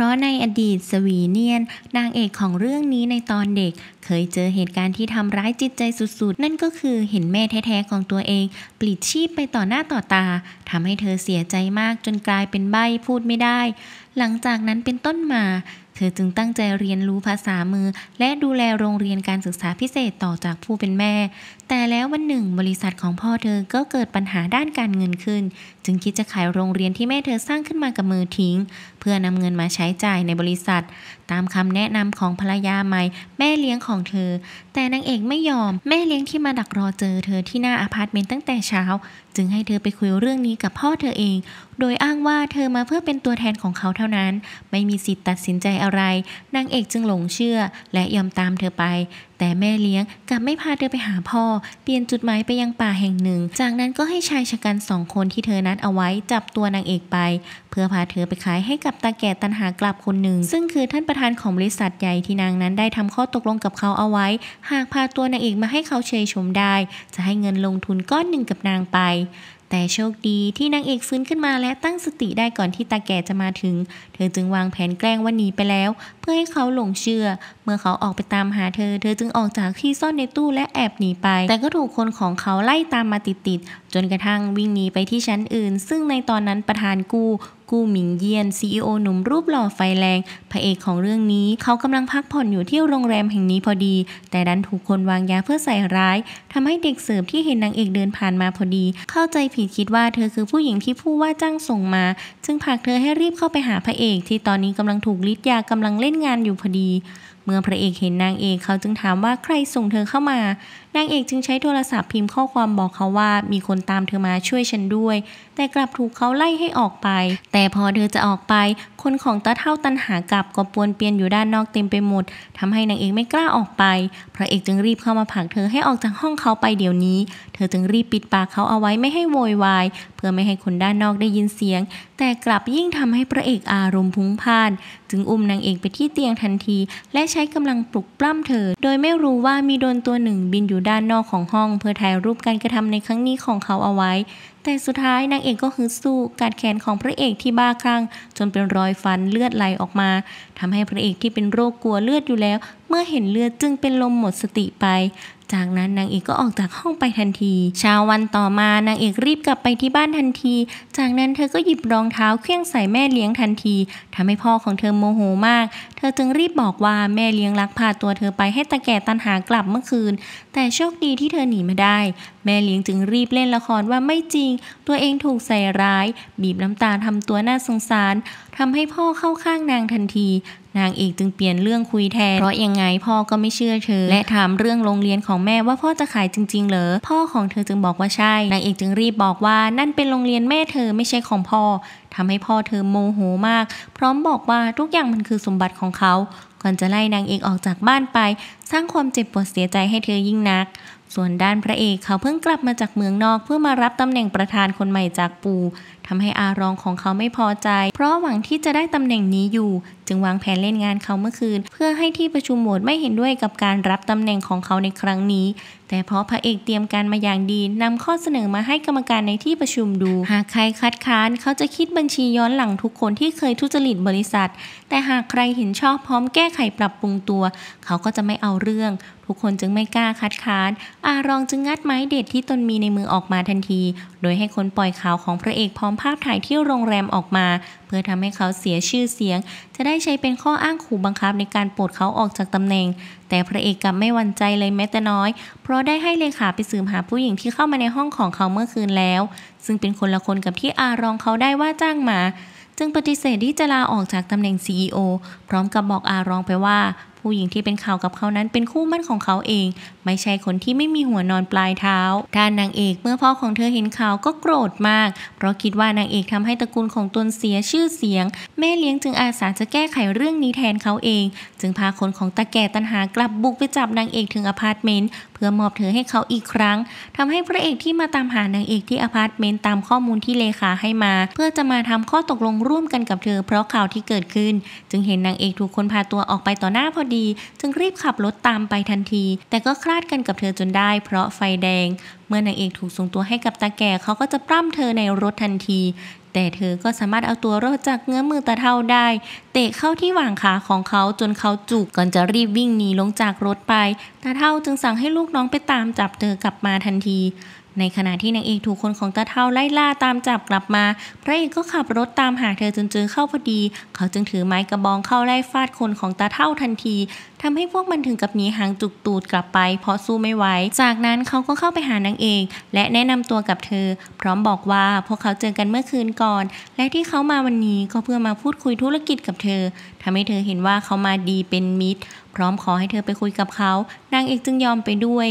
ราะในอดีตสวีเนียนนางเอกของเรื่องนี้ในตอนเด็ก เคยเจอเหตุการณ์ที่ทำร้ายจิตใจสุดๆ นั่นก็คือเห็นแม่แท้ ๆ ของตัวเอง ปลิดชีพไปต่อหน้าต่อตาทำให้เธอเสียใจมากจนกลายเป็นใบพูดไม่ได้ หลังจากนั้นเป็นต้นมา เธอจึงตั้งใจเรียนรู้ภาษามือ และดูแลโรงเรียนการศึกษาพิเศษต่อจากผู้เป็นแม่แต่แล้ววันหนึ่งบริษัทของพ่อเธอก็เกิดปัญหาด้านการเงินขึ้น จึงคิดจะขายโรงเรียนที่แม่เธอสร้างขึ้นมากับมือทิ้ง เพื่อนำเงินมาใช้จ่ายในบริษัท ตามคำแนะนำของภรรยาใหม่แม่เลี้ยงของเธอ แต่นางเอกไม่ยอมแม่เลี้ยงที่มาดักรอเจอ เธอที่หน้าอาพาร์ตเมนต์ตั้งแต่เช้า จึงให้เธอไปคุยเรื่องนี้กับพ่อเธอเอง โดยอ้างว่าเธอมาเพื่อเป็นตัวแทนของเขาเท่านั้น ไม่มีสิทธิ์ตัดสินใจอะไร นางเอกจึงหลงเชื่อ และยอมตามเธอไปแต่แม่เลี้ยงกลับไม่พาเธอไปหาพ่อ เปลี่ยนจุดหมายไปยังป่าแห่งหนึ่ง จากนั้นก็ให้ชายชะกันสองคนที่เธอนัดเอาไว้จับตัวนางเอกไป เพื่อพาเธอไปขายให้กับตาแก่ตันหากลับคนหนึ่ง ซึ่งคือท่านประธานของบริษัทใหญ่ที่นางนั้นได้ทำข้อตกลงกับเขาเอาไว้ หากพาตัวนางเอกมาให้เขาเชยชมได้ จะให้เงินลงทุนก้อนหนึ่งกับนางไปแต่โชคดี ที่นางเอกฟื้นขึ้นมาและตั้งสติได้ก่อนที่ตาแก่จะมาถึง เธอจึงวางแผนแกล้งว่าหนีไปแล้ว เพื่อให้เขาหลงเชื่อ เมื่อเขาออกไปตามหาเธอ เธอจึงออกจากที่ซ่อนในตู้และแอบหนีไป แต่ก็ถูกคนของเขาไล่ตามมาติด ๆ จนกระทั่งวิ่งหนีไปที่ชั้นอื่น ซึ่งในตอนนั้นประธานกูกู้หมิงเยียนซีอหนุ่มรูปหล่อไฟแรง พระเอกของเรื่องนี้เขากำลังพักผ่อนอยู่ที่โรงแรมแห่งนี้พอดี แต่ดันถูกคนวางยาเพื่อใส่ร้ายทำให้เด็กเสิร์ฟที่เห็นนางเอกเดินผ่านมาพอดี เข้าใจผิดคิดว่าเธอคือผู้หญิงที่ผู้ว่าจ้างส่งมา จึงผลักเธอให้รีบเข้าไปหาพระเอก ที่ตอนนี้กำลังถูกฤทธิ์ยากำลังเล่นงานอยู่พอดี เมื่อพระเอกเห็นนางเอกเขาจึงถามว่าใครส่งเธอเข้ามานางเอกจึงใช้โทรศัพท์พิมพ์ข้อความบอกเขาว่ามีคนตามเธอมาช่วยฉันด้วย แต่กลับถูกเขาไล่ให้ออกไป แต่พอเธอจะออกไป คนของตาเท่าตันหากลับก็ปวนเปียนอยู่ด้านนอกเต็มไปหมดทำให้นางเอกไม่กล้าออกไป พระเอกจึงรีบเข้ามาผลักเธอให้ออกจากห้องเขาไปเดี๋ยวนี้เธอจึงรีบปิดปากเขาเอาไว้ไม่ให้โวยวายเพื่อไม่ให้คนด้านนอกได้ยินเสียง แต่กลับยิ่งทำให้พระเอกอารมณ์พุ่งพ่าน จึงอุ้มนางเอกไปที่เตียงทันที และใช้กำลังปลุกปล้ำเธอ โดยไม่รู้ว่ามีโดนตัวหนึ่งบินอยูู่่ด้านนอกของห้องเพื่อถ่ายรูปการกระทำในครั้งนี้ของเขาเอาไว้ แต่สุดท้ายนางเอกก็ฮึดสู้กัดแขนของพระเอกที่บ้าคลั่งจนเป็นรอยฟันเลือดไหลออกมาทำให้พระเอกที่เป็นโรคกลัวเลือดอยู่แล้ว เมื่อเห็นเลือดจึงเป็นลมหมดสติไปจากนั้นนางเอกก็ออกจากห้องไปทันทีเช้าวันต่อมานางเอกรีบกลับไปที่บ้านทันที จากนั้นเธอก็หยิบรองเท้าเคลื่องใส่แม่เลี้ยงทันที ทำให้พ่อของเธอโมโหมาก เธอจึงรีบบอกว่าแม่เลี้ยงลักพาตัวเธอไปให้ตะแก่ตันหากลับเมื่อคืน แต่โชคดีที่เธอหนีมาได้ แม่เลี้ยงจึงรีบเล่นละครว่าไม่จริง ตัวเองถูกใส่ร้าย บีบน้ำตาทำตัวน่าสงสาร ทำให้พ่อเข้าข้างนางทันทีนางเอกจึงเปลี่ยนเรื่องคุยแทน เพราะยังไงพ่อก็ไม่เชื่อเธอ และถามเรื่องโรงเรียนของแม่ว่าพ่อจะขายจริงๆ เหรอ พ่อของเธอจึงบอกว่าใช่ นางเอกจึงรีบบอกว่านั่นเป็นโรงเรียนแม่เธอไม่ใช่ของพ่อทำให้พ่อเธอโมโหมาก พร้อมบอกว่าทุกอย่างมันคือสมบัติของเขา ก่อนจะไล่นางเอกออกจากบ้านไป สร้างความเจ็บปวดเสียใจให้เธอยิ่งนัก ส่วนด้านพระเอกเขาเพิ่งกลับมาจากเมืองนอกเพื่อมารับตำแหน่งประธานคนใหม่จากปูทำให้อารองของเขาไม่พอใจ เพราะหวังที่จะได้ตำแหน่งนี้อยู่ จึงวางแผนเล่นงานเขาเมื่อคืน เพื่อให้ที่ประชุมโหวตไม่เห็นด้วยกับการรับตำแหน่งของเขาในครั้งนี้ แต่เพราะพระเอกเตรียมการมาอย่างดีนำข้อเสนอมาให้กรรมการในที่ประชุมดู หากใครคัดค้าน เขาจะคิดบัญชีย้อนหลังทุกคนที่เคยทุจริตบริษัท แต่หากใครเห็นชอบพร้อมแก้ไขปรับปรุงตัว เขาก็จะไม่เอาเรื่อง ทุกคนจึงไม่กล้าคัดค้าน อารองจึงงัดไม้เด็ดที่ตนมีในมือออกมาทันที โดยให้คนปล่อยข่าวของพระเอกพอมภาพถ่ายที่โรงแรมออกมา เพื่อทำให้เขาเสียชื่อเสียง จะได้ใช้เป็นข้ออ้างขู่บังคับในการปลดเขาออกจากตำแหน่ง แต่พระเอกกลับไม่หวั่นใจเลยแม้แต่น้อย เพราะได้ให้เลขาไปสืบหาผู้หญิงที่เข้ามาในห้องของเขาเมื่อคืนแล้ว ซึ่งเป็นคนละคนกับที่อารองเขาได้ว่าจ้างมาจึงปฏิเสธที่จะลาออกจากตำแหน่ง CEO พร้อมกับบอกอารองไปว่าผู้หญิงที่เป็นข่าวกับเขานั้นเป็นคู่มั่นของเขาเองไม่ใช่คนที่ไม่มีหัวนอนปลายเท้าด้านนางเอกเมื่อพ่อของเธอเห็นข่าวก็โกรธมาก เพราะคิดว่านางเอกทำให้ตระกูลของตนเสียชื่อเสียง แม่เลี้ยงจึงอาสาจะแก้ไขเรื่องนี้แทนเขาเอง จึงพาคนของตาแก่ตันหากลับบุกไปจับนางเอกถึงอพาร์ตเมนต์เพื่อมอบเธอให้เขาอีกครั้ง ทำให้พระเอกที่มาตามหานางเอกที่อพาร์ตเมนต์ตามข้อมูลที่เลขาให้มา เพื่อจะมาทำข้อตกลงร่วมกันกับเธอเพราะข่าวที่เกิดขึ้น จึงเห็นนางเอกถูกคนพาตัวออกไปต่อหน้าพอดีจึงรีบขับรถตามไปทันที แต่ก็คลาดกันกับเธอจนได้ เพราะไฟแดง เมื่อนางเอกถูกส่งตัวให้กับตาแก่เขาก็จะปล้ำเธอในรถทันที แต่เธอก็สามารถเอาตัวรอดจากเงื้อมือตาเท่าได้ เตะเข้าที่หว่างขาของเขาจนเขาจุกก่อนจะรีบวิ่งหนีลงจากรถไป ตาเท่าจึงสั่งให้ลูกน้องไปตามจับเธอกลับมาทันทีในขณะที่นางเอกถูกคนของตาเท่าไล่ล่าตามจับกลับมา พระเอกก็ขับรถตามหาเธอจนเจอเข้าพอดี เขาจึงถือไม้กระบองเข้าไล่ฟาดคนของตาเท่าทันทีทำให้พวกมันถึงกับหนีหางจุกตูดกลับไปเพราะสู้ไม่ไหว จากนั้นเขาก็เข้าไปหานางเอกและแนะนำตัวกับเธอ พร้อมบอกว่าพวกเขาเจอกันเมื่อคืนก่อน และที่เขามาวันนี้ก็เพื่อมาพูดคุยธุรกิจกับเธอทำให้เธอเห็นว่าเขามาดีเป็นมิตร พร้อมขอให้เธอไปคุยกับเขานางเอกจึงยอมไปด้วย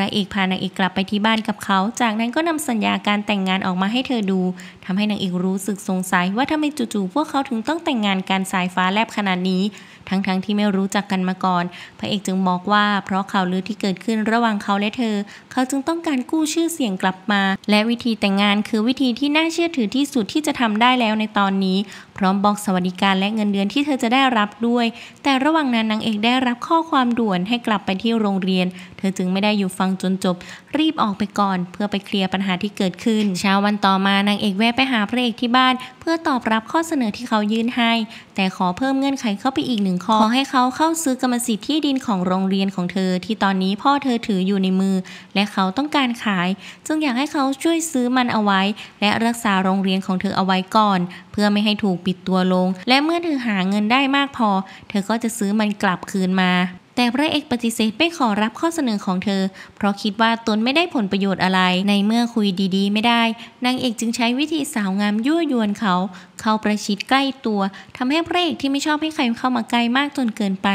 ระเอกพานางเอกกลับไปที่บ้านกับเขา จากนั้นก็นำสัญญาการแต่งงานออกมาให้เธอดู ทำให้นางเอกรู้สึกสงสัย ว่าทำไมจู่ๆพวกเขาถึงต้องแต่งงานการสายฟ้าแลบขนาดนี้ทั้งๆทที่ไม่รู้จักกันมาก่อน พระเอกจึงบอกว่า เพราะข่าวลือที่เกิดขึ้นระหว่างเขาและเธอ เขาจึงต้องการกู้ชื่อเสียงกลับมา และวิธีแต่งงานคือวิธีที่น่าเชื่อถือที่สุดที่จะทำได้แล้วในตอนนี้ พร้อมบอกสวัสดิการและเงินเดือนที่เธอจะได้รับด้วย แต่ระหว่างนั้นนางเอกได้รับข้อความด่วนให้กลับไปที่โรงเรียน เธอจึงไม่ได้อยู่ฟังจนจบ รีบออกไปก่อน เพื่อไปเคลียร์ปัญหาที่เกิดขึ้น เช้าวันต่อมานางเอกแวะไปหาพระเอกที่บ้านพื่อตอบรับข้อเสนอที่เขายื่นให้ แต่ขอเพิ่มเงื่อนไขเข้าไปอีกหนึ่งข้อขอให้เขาเข้าซื้อกรรมสิทธิ์ที่ดินของโรงเรียนของเธอ ที่ตอนนี้พ่อเธอถืออยู่ในมือ และเขาต้องการขายจึงอยากให้เขาช่วยซื้อมันเอาไว้ และรักษาโรงเรียนของเธอเอาไว้ก่อน เพื่อไม่ให้ถูกปิดตัวลง และเมื่อเธอหาเงินได้มากพอ เธอก็จะซื้อมันกลับคืนมาแต่พระเอกปฏิเสธไม่ขอรับข้อเสนอของเธอ เพราะคิดว่าตนไม่ได้ผลประโยชน์อะไรในเมื่อคุยดีๆไม่ได้นางเอกจึงใช้วิธีสาวงามยั่วยวนเขา เข้าประชิดใกล้ตัว ทำให้พระเอกที่ไม่ชอบให้ใครเข้ามาใกล้มากจนเกินไป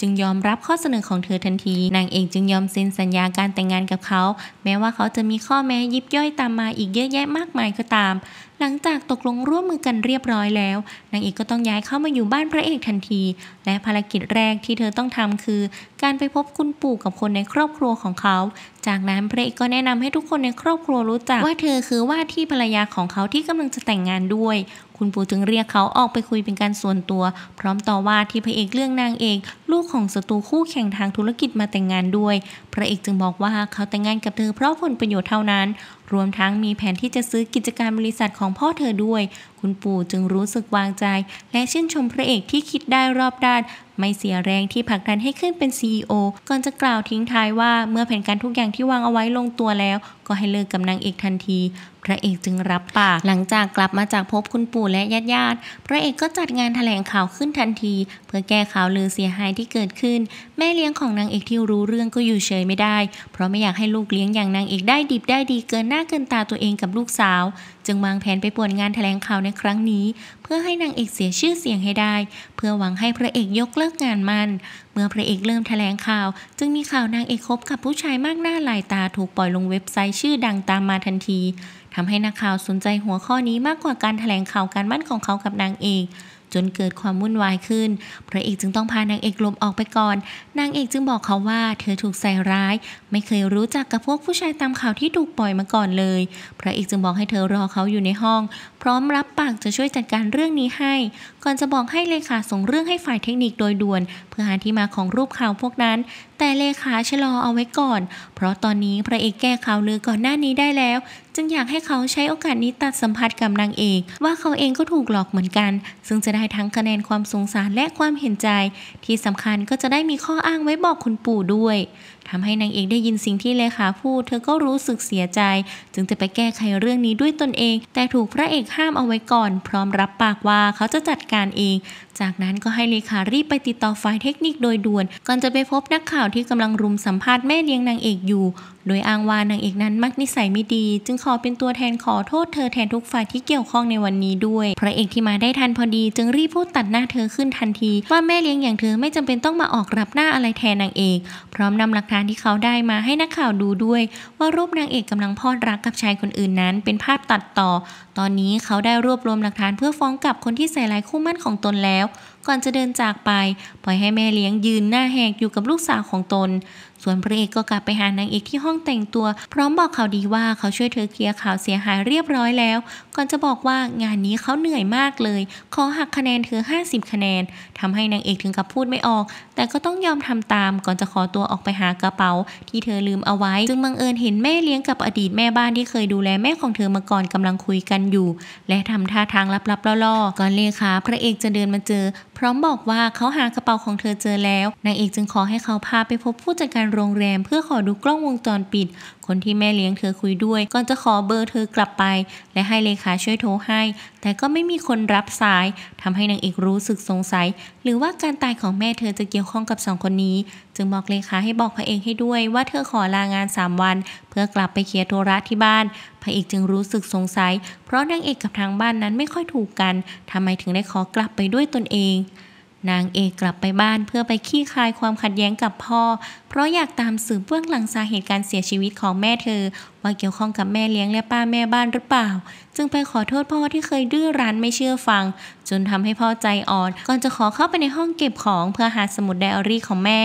จึงยอมรับข้อเสนอของเธอทันทีนางเอกจึงยอมเซ็นสัญญาการแต่งงานกับเขา แม้ว่าเขาจะมีข้อแม้ยิบย่อยตามมาอีกเยอะแยะมากมายก็ตามหลังจากตกลงร่วมมือกันเรียบร้อยแล้ว นางเอกก็ต้องย้ายเข้ามาอยู่บ้านพระเอกทันที และภารกิจแรกที่เธอต้องทำคือการไปพบคุณปู่กับคนในครอบครัวของเขา จากนั้นพระเอกก็แนะนำให้ทุกคนในครอบครัวรู้จักว่าเธอคือว่าที่ภรรยาของเขาที่กำลังจะแต่งงานด้วย คุณปู่จึงเรียกเขาออกไปคุยเป็นการส่วนตัว พร้อมต่อว่าที่พระเอกเรื่องนางเอกลูกของศัตรูคู่แข่งทางธุรกิจมาแต่งงานด้วย พระเอกจึงบอกว่าเขาแต่งงานกับเธอเพราะผลประโยชน์เท่านั้นรวมทั้งมีแผนที่จะซื้อกิจการบริษัทของพ่อเธอด้วย คุณปู่จึงรู้สึกวางใจ และชื่นชมพระเอกที่คิดได้รอบด้าน ไม่เสียแรงที่ผลักดันให้ขึ้นเป็น CEO ก่อนจะกล่าวทิ้งท้ายว่าเมื่อแผนการทุกอย่างที่วางเอาไว้ลงตัวแล้วก็ให้เลิกกับนางเอกทันที พระเอกจึงรับปาก หลังจากกลับมาจากพบคุณปู่และญาติญาติ พระเอกก็จัดงานแถลงข่าวขึ้นทันที เพื่อแก้ข่าวลือเสียหายที่เกิดขึ้น แม่เลี้ยงของนางเอกที่รู้เรื่องก็อยู่เฉยไม่ได้ เพราะไม่อยากให้ลูกเลี้ยงอย่างนางเอกได้ดิบได้ดีเกินหน้าเกินตาตัวเองกับลูกสาว จึงวางแผนไปป่วนงานแถลงข่าวในครั้งนี้ เพื่อให้นางเอกเสียชื่อเสียงให้ได้ เพื่อหวังให้พระเอกยกเลิกงานมันเมื่อพระเอกเริ่มแถลงข่าวจึงมีข่าวนางเอกคบกับผู้ชายมากหน้าหลายตาถูกปล่อยลงเว็บไซต์ชื่อดังตามมาทันทีทำให้นักข่าวสนใจหัวข้อนี้มากกว่าการแถลงข่าวการมั่นของเขากับนางเอกจนเกิดความวุ่นวายขึ้น พระเอกจึงต้องพานางเอกลมออกไปก่อน นางเอกจึงบอกเขาว่า เธอถูกใส่ร้าย ไม่เคยรู้จักกับพวกผู้ชายตามข่าวที่ถูกปล่อยมาก่อนเลย พระเอกจึงบอกให้เธอรอเขาอยู่ในห้อง พร้อมรับปากจะช่วยจัดการเรื่องนี้ให้ ก่อนจะบอกให้เลขาส่งเรื่องให้ฝ่ายเทคนิคโดยด่วน เพื่อหาที่มาของรูปข่าวพวกนั้น แต่เลขาชะลอเอาไว้ก่อน เพราะตอนนี้พระเอกแก้ข่าวลือก่อนหน้านี้ได้แล้วจึงอยากให้เขาใช้โอกาสนี้ตัดสัมผัสกับนางเอก ว่าเขาเองก็ถูกหลอกเหมือนกัน ซึ่งจะได้ทั้งคะแนนความสงสารและความเห็นใจ ที่สำคัญก็จะได้มีข้ออ้างไว้บอกคุณปู่ด้วย ทำให้นางเอกได้ยินสิ่งที่เลขาพูดเธอก็รู้สึกเสียใจ จึงจะไปแก้ไขเรื่องนี้ด้วยตนเอง แต่ถูกพระเอกห้ามเอาไว้ก่อน พร้อมรับปากว่าเขาจะจัดการเอง จากนั้นก็ให้เลขารีบไปติดต่อฝ่ายเทคนิคโดยด่วนก่อนจะไปพบนักข่าวที่กำลังรุมสัมภาษณ์แม่เลี้ยงนางเอกอยู่โดยอ้างว่านางเอกนั้นมักนิสัยไม่ดี จึงขอเป็นตัวแทนขอโทษเธอแทนทุกฝ่ายที่เกี่ยวข้องในวันนี้ด้วยพระเอกที่มาได้ทันพอดีจึงรีบพูดตัดหน้าเธอขึ้นทันที ว่าแม่เลี้ยงอย่างเธอไม่จำเป็นต้องมาออกรับหน้าอะไรแทนนางเอกพร้อมนำหลักฐานที่เขาได้มาให้นักข่าวดูด้วย ว่ารูปนางเอกกำลังพอดรักกับชายคนอื่นนั้นเป็นภาพตัดต่อตอนนี้เขาได้รวบรวมหลักฐานเพื่อฟ้องกลับคนที่ใส่ร้ายคู่มั่นของตนแล้ว ก่อนจะเดินจากไปปล่อยให้แม่เลี้ยงยืนหน้าแหกอยู่กับลูกสาวของตน ส่วนพระเอกก็กลับไปหานางเอกที่ห้องแต่งตัว พร้อมบอกข่าวดีว่าเขาช่วยเธอเคลียร์ข่าวเสียหายเรียบร้อยแล้วก่อนจะบอกว่างานนี้เขาเหนื่อยมากเลย ขอหักคะแนนเธอ 50 คะแนน ทำให้นางเอกถึงกับพูดไม่ออก แต่ก็ต้องยอมทำตามก่อนจะขอตัวออกไปหากระเป๋า ที่เธอลืมเอาไว้ จึงบังเอิญเห็นแม่เลี้ยงกับอดีตแม่บ้านที่เคยดูแลแม่ของเธอมาก่อนกำลังคุยกันอยู่ และทำท่าทางลับๆล่อๆก่อนเลขาพระเอกจะเดินมาเจอพร้อมบอกว่าเขาหากระเป๋าของเธอเจอแล้วนางเอกจึงขอให้เขาพาไปพบผู้จัดการโรงแรมเพื่อขอดูกล้องวงจรปิด คนที่แม่เลี้ยงเธอคุยด้วยก่อนจะขอเบอร์เธอกลับไป และให้เลขาช่วยโทรให้แต่ก็ไม่มีคนรับสาย ทำให้นางเอกรู้สึกสงสัย หรือว่าการตายของแม่เธอจะเกี่ยวข้องกับสองคนนี้ จึงบอกเลขาให้บอกพระเอกให้ด้วยว่าเธอขอลางาน 3 วัน เพื่อกลับไปเคลียร์ธุระที่บ้านพระเอกจึงรู้สึกสงสัย เพราะนางเอกกับทางบ้านนั้นไม่ค่อยถูกกัน ทำไมถึงได้ขอกลับไปด้วยตนเอง นางเอกกลับไปบ้านเพื่อไปขี้คายความขัดแย้งกับพ่อเพราะอยากตามสืบเบื้องหลังสาเหตุการเสียชีวิตของแม่เธอ ว่าเกี่ยวข้องกับแม่เลี้ยงและป้าแม่บ้านหรือเปล่าจึงไปขอโทษพ่อที่เคยดื้อรั้นไม่เชื่อฟัง จนทำให้พ่อใจอ่อนก่อนจะขอเข้าไปในห้องเก็บของเพื่อหาสมุดไดอารี่ของแม่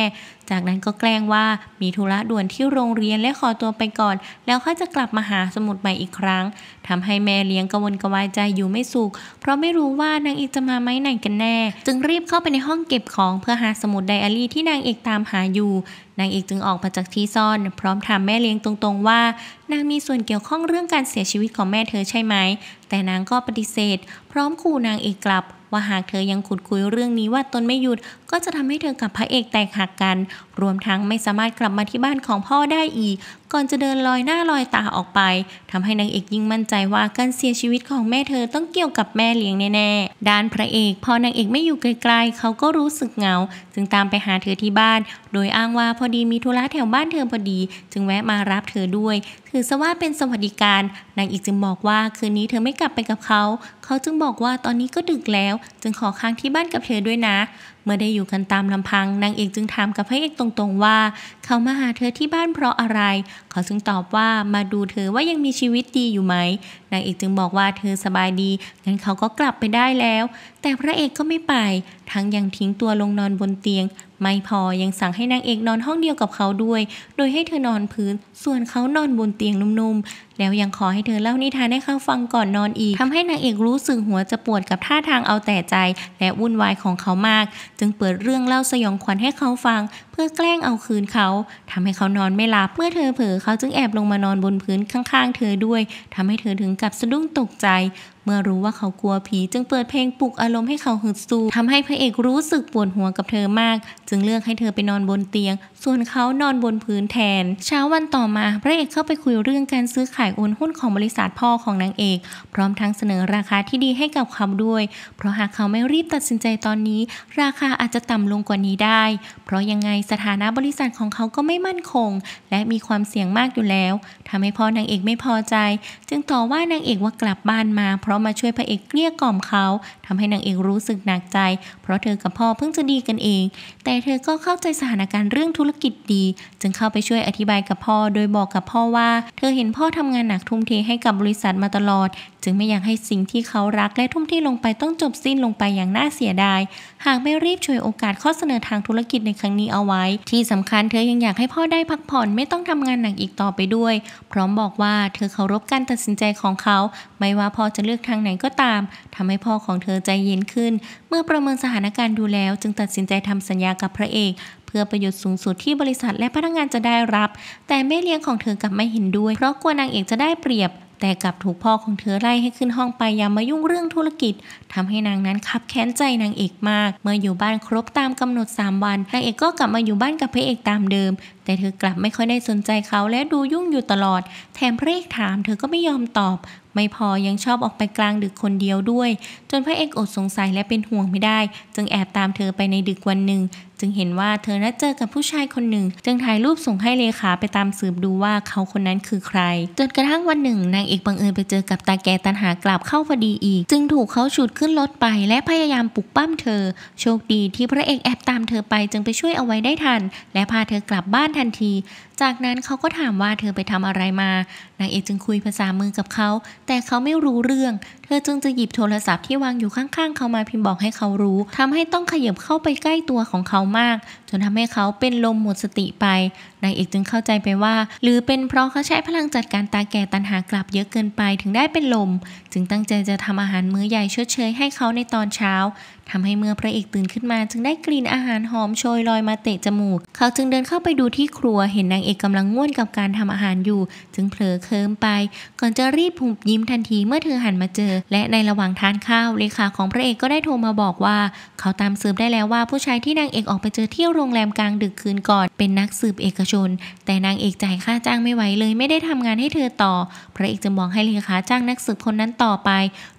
จากนั้นก็แกล้งว่ามีธุระด่วนที่โรงเรียนและขอตัวไปก่อน แล้วค่อยจะกลับมาหาสมุดใหม่อีกครั้ง ทำให้แม่เลี้ยงกังวลกวายใจอยู่ไม่สุขเพราะไม่รู้ว่านางเอกจะมาไหมไหนกันแน่ จึงรีบเข้าไปในห้องเก็บของเพื่อหาสมุดไดอารี่ที่นางเอกตามหาอยู่นางเอกจึงออกมาจากที่ซ่อน พร้อมถามแม่เลี้ยงตรงๆว่านางมีส่วนเกี่ยวข้องเรื่องการเสียชีวิตของแม่เธอใช่ไหม แต่นางก็ปฏิเสธ พร้อมขู่นางเอกกลับ ว่าหากเธอยังขุดคุยเรื่องนี้ว่าตนไม่หยุดก็จะทำให้เธอกับพระเอกแตกหักกัน รวมทั้งไม่สามารถกลับมาที่บ้านของพ่อได้อีก ก่อนจะเดินลอยหน้าลอยตาออกไป ทำให้นางเอกยิ่งมั่นใจว่าการเสียชีวิตของแม่เธอต้องเกี่ยวกับแม่เลี้ยงแน่ ๆ ด้านพระเอกพอนางเอกไม่อยู่ไกลๆเขาก็รู้สึกเหงา จึงตามไปหาเธอที่บ้าน โดยอ้างว่าพอดีมีธุระแถวบ้านเธอพอดี จึงแวะมารับเธอด้วยถือซะว่าเป็นสวัสดิการ นางเอกจึงบอกว่าคืนนี้เธอไม่กลับไปกับเขา เขาจึงบอกว่าตอนนี้ก็ดึกแล้ว จึงขอค้างที่บ้านกับเธอด้วยนะเมื่อได้อยู่กันตามลำพัง นางเอกจึงถามกับพระเอกตรงๆว่า เขามาหาเธอที่บ้านเพราะอะไรเขาจึงตอบว่ามาดูเธอว่ายังมีชีวิตดีอยู่ไหม นางเอกจึงบอกว่าเธอสบายดี งั้นเขาก็กลับไปได้แล้ว แต่พระเอกก็ไม่ไปทั้งยังทิ้งตัวลงนอนบนเตียง ไม่พอยังสั่งให้นางเอกนอนห้องเดียวกับเขาด้วย โดยให้เธอนอนพื้นส่วนเขานอนบนเตียงนุ่มๆแล้วยังขอให้เธอเล่านิทานให้เขาฟังก่อนนอนอีก ทำให้นางเอกรู้สึกหัวจะปวดกับท่าทางเอาแต่ใจและวุ่นวายของเขามาก จึงเปิดเรื่องเล่าสยองขวัญให้เขาฟังพื่อแกล้งเอาคืนเขา ทำให้เขานอนไม่หลับเมื่อเธอเผลอเขาจึงแอบลงมานอนบนพื้นข้าง ๆ เธอด้วย ทำให้เธอถึงกับสะดุ้งตกใจ เมื่อรู้ว่าเขากลัวผีจึงเปิดเพลงปลุกอารมณ์ให้เขาหึดสู้ทำให้พระเอกรู้สึกปวดหัวกับเธอมาก จึงเลือกให้เธอไปนอนบนเตียง ส่วนเขานอนบนพื้นแทน เช้าวันต่อมา พระเอกเข้าไปคุยเรื่องการซื้อขายโอนหุ้นของบริษัทพ่อของนางเอก พร้อมทั้งเสนอราคาที่ดีให้กับเขาด้วย เพราะหากเขาไม่รีบตัดสินใจตอนนี้ ราคาอาจจะต่ำลงกว่านี้ได้ เพราะยังไงสถานะบริษัทของเขาก็ไม่มั่นคง และมีความเสี่ยงมากอยู่แล้ว ทำให้พ่อนางเอกไม่พอใจ จึงต่อว่านางเอกว่ากลับบ้านมา เพราะมาช่วยพระเอกเกลี้ยกล่อมเขา ทำให้นางเอกรู้สึกหนักใจ เพราะเธอกับพ่อเพิ่งจะดีกันเอง แต่เธอก็เข้าใจสถานการณ์เรื่องธุรกิจดี จึงเข้าไปช่วยอธิบายกับพ่อ โดยบอกกับพ่อว่า เธอเห็นพ่อทำงานหนักทุ่มเทให้กับบริษัทมาตลอดจึงไม่อยากให้สิ่งที่เขารักและทุ่มเทลงไปต้องจบสิ้นลงไปอย่างน่าเสียดายหากไม่รีบช่วยโอกาสข้อเสนอทางธุรกิจในครั้งนี้เอาไว้ว้ที่สำคัญเธอยังอยากให้พ่อได้พักผ่อนไม่ต้องทำงานหนักอีกต่อไปด้วย พร้อมบอกว่า เธอเคารพการตัดสินใจของเขาไม่ว่าพ่อจะเลือกทางไหนก็ตาม ทำให้พ่อของเธอใจเย็นขึ้น เมื่อประเมินสถานการณ์ดูแล้ว จึงตัดสินใจทำสัญญากับพระเอก เพื่อประโยชน์สูงสุดที่บริษัทและพนักงานจะได้รับ แต่แม่เลี้ยงของเธอกลับไม่เห็น ด้วยเพราะกลัวนางเอกจะได้เปรียบแต่กลับถูกพ่อของเธอไล่ให้ขึ้นห้องไปอย่ามายุ่งเรื่องธุรกิจ ทำให้นางนั้นคับแค้นใจนางเอกมากเมื่ออยู่บ้านครบตามกำหนด3วันนางเอกก็กลับมาอยู่บ้านกับพระเอกตามเดิม แต่เธอกลับไม่ค่อยได้สนใจเขาและดูยุ่งอยู่ตลอด แถมพระเอกถามเธอก็ไม่ยอมตอบ ไม่พอยังชอบออกไปกลางดึกคนเดียวด้วย จนพระเอกอดสงสัยและเป็นห่วงไม่ได้ จึงแอบตามเธอไปในดึกวันหนึ่งจึงเห็นว่าเธอนัดเจอกับผู้ชายคนหนึ่ง จึงถ่ายรูปส่งให้เลขาไปตามสืบดูว่าเขาคนนั้นคือใคร จนกระทั่งวันหนึ่งนางเอกบังเอิญไปเจอกับตาแกตันหากลับเข้าพอดีอีก จึงถูกเขาฉุดขึ้นรถไปและพยายามปลุกปั้มเธอ โชคดีที่พระเอกแอบตามเธอไปจึงไปช่วยเอาไว้ได้ทัน และพาเธอกลับบ้านทันทีจากนั้นเขาก็ถามว่าเธอไปทำอะไรมา นางเอกจึงคุยภาษามือกับเขา แต่เขาไม่รู้เรื่อง เธอจึงจะหยิบโทรศัพท์ที่วางอยู่ข้างๆ เขามาพิมพ์บอกให้เขารู้ ทำให้ต้องขยับเข้าไปใกล้ตัวของเขามากจนทำให้เขาเป็นลมหมดสติไปนางเอกจึงเข้าใจไปว่า หรือเป็นเพราะเขาใช้พลังจัดการตาแก่ตันหากลับเยอะเกินไปถึงได้เป็นลม จึงตั้งใจจะทำอาหารมื้อใหญ่ชดเชยให้เขาในตอนเช้า ทำให้เมื่อพระเอกตื่นขึ้นมาจึงได้กลิ่นอาหารหอมโชยลอยมาเตะจมูก เขาจึงเดินเข้าไปดูที่ครัวเห็นนางเอกกำลังง่วนกับการทำอาหารอยู่ จึงเผลอเคลิ้มไป ก่อนจะรีบผุบยิ้มทันทีเมื่อเธอหันมาเจอ และในระหว่างทานข้าวเลขาของพระเอกก็ได้โทรมาบอกว่า เขาตามสืบได้แล้วว่า ผู้ชายที่นางเอกออกไปเจอเที่ยวโรงแรมกลางดึกคืนก่อนเป็นนักสืบเอกชน แต่นางเอกจ่ายค่าจ้างไม่ไหวเลยไม่ได้ทำงานให้เธอต่อ พระเอกจะบอกให้เลขาจ้างนักสืบคนนั้นต่อไป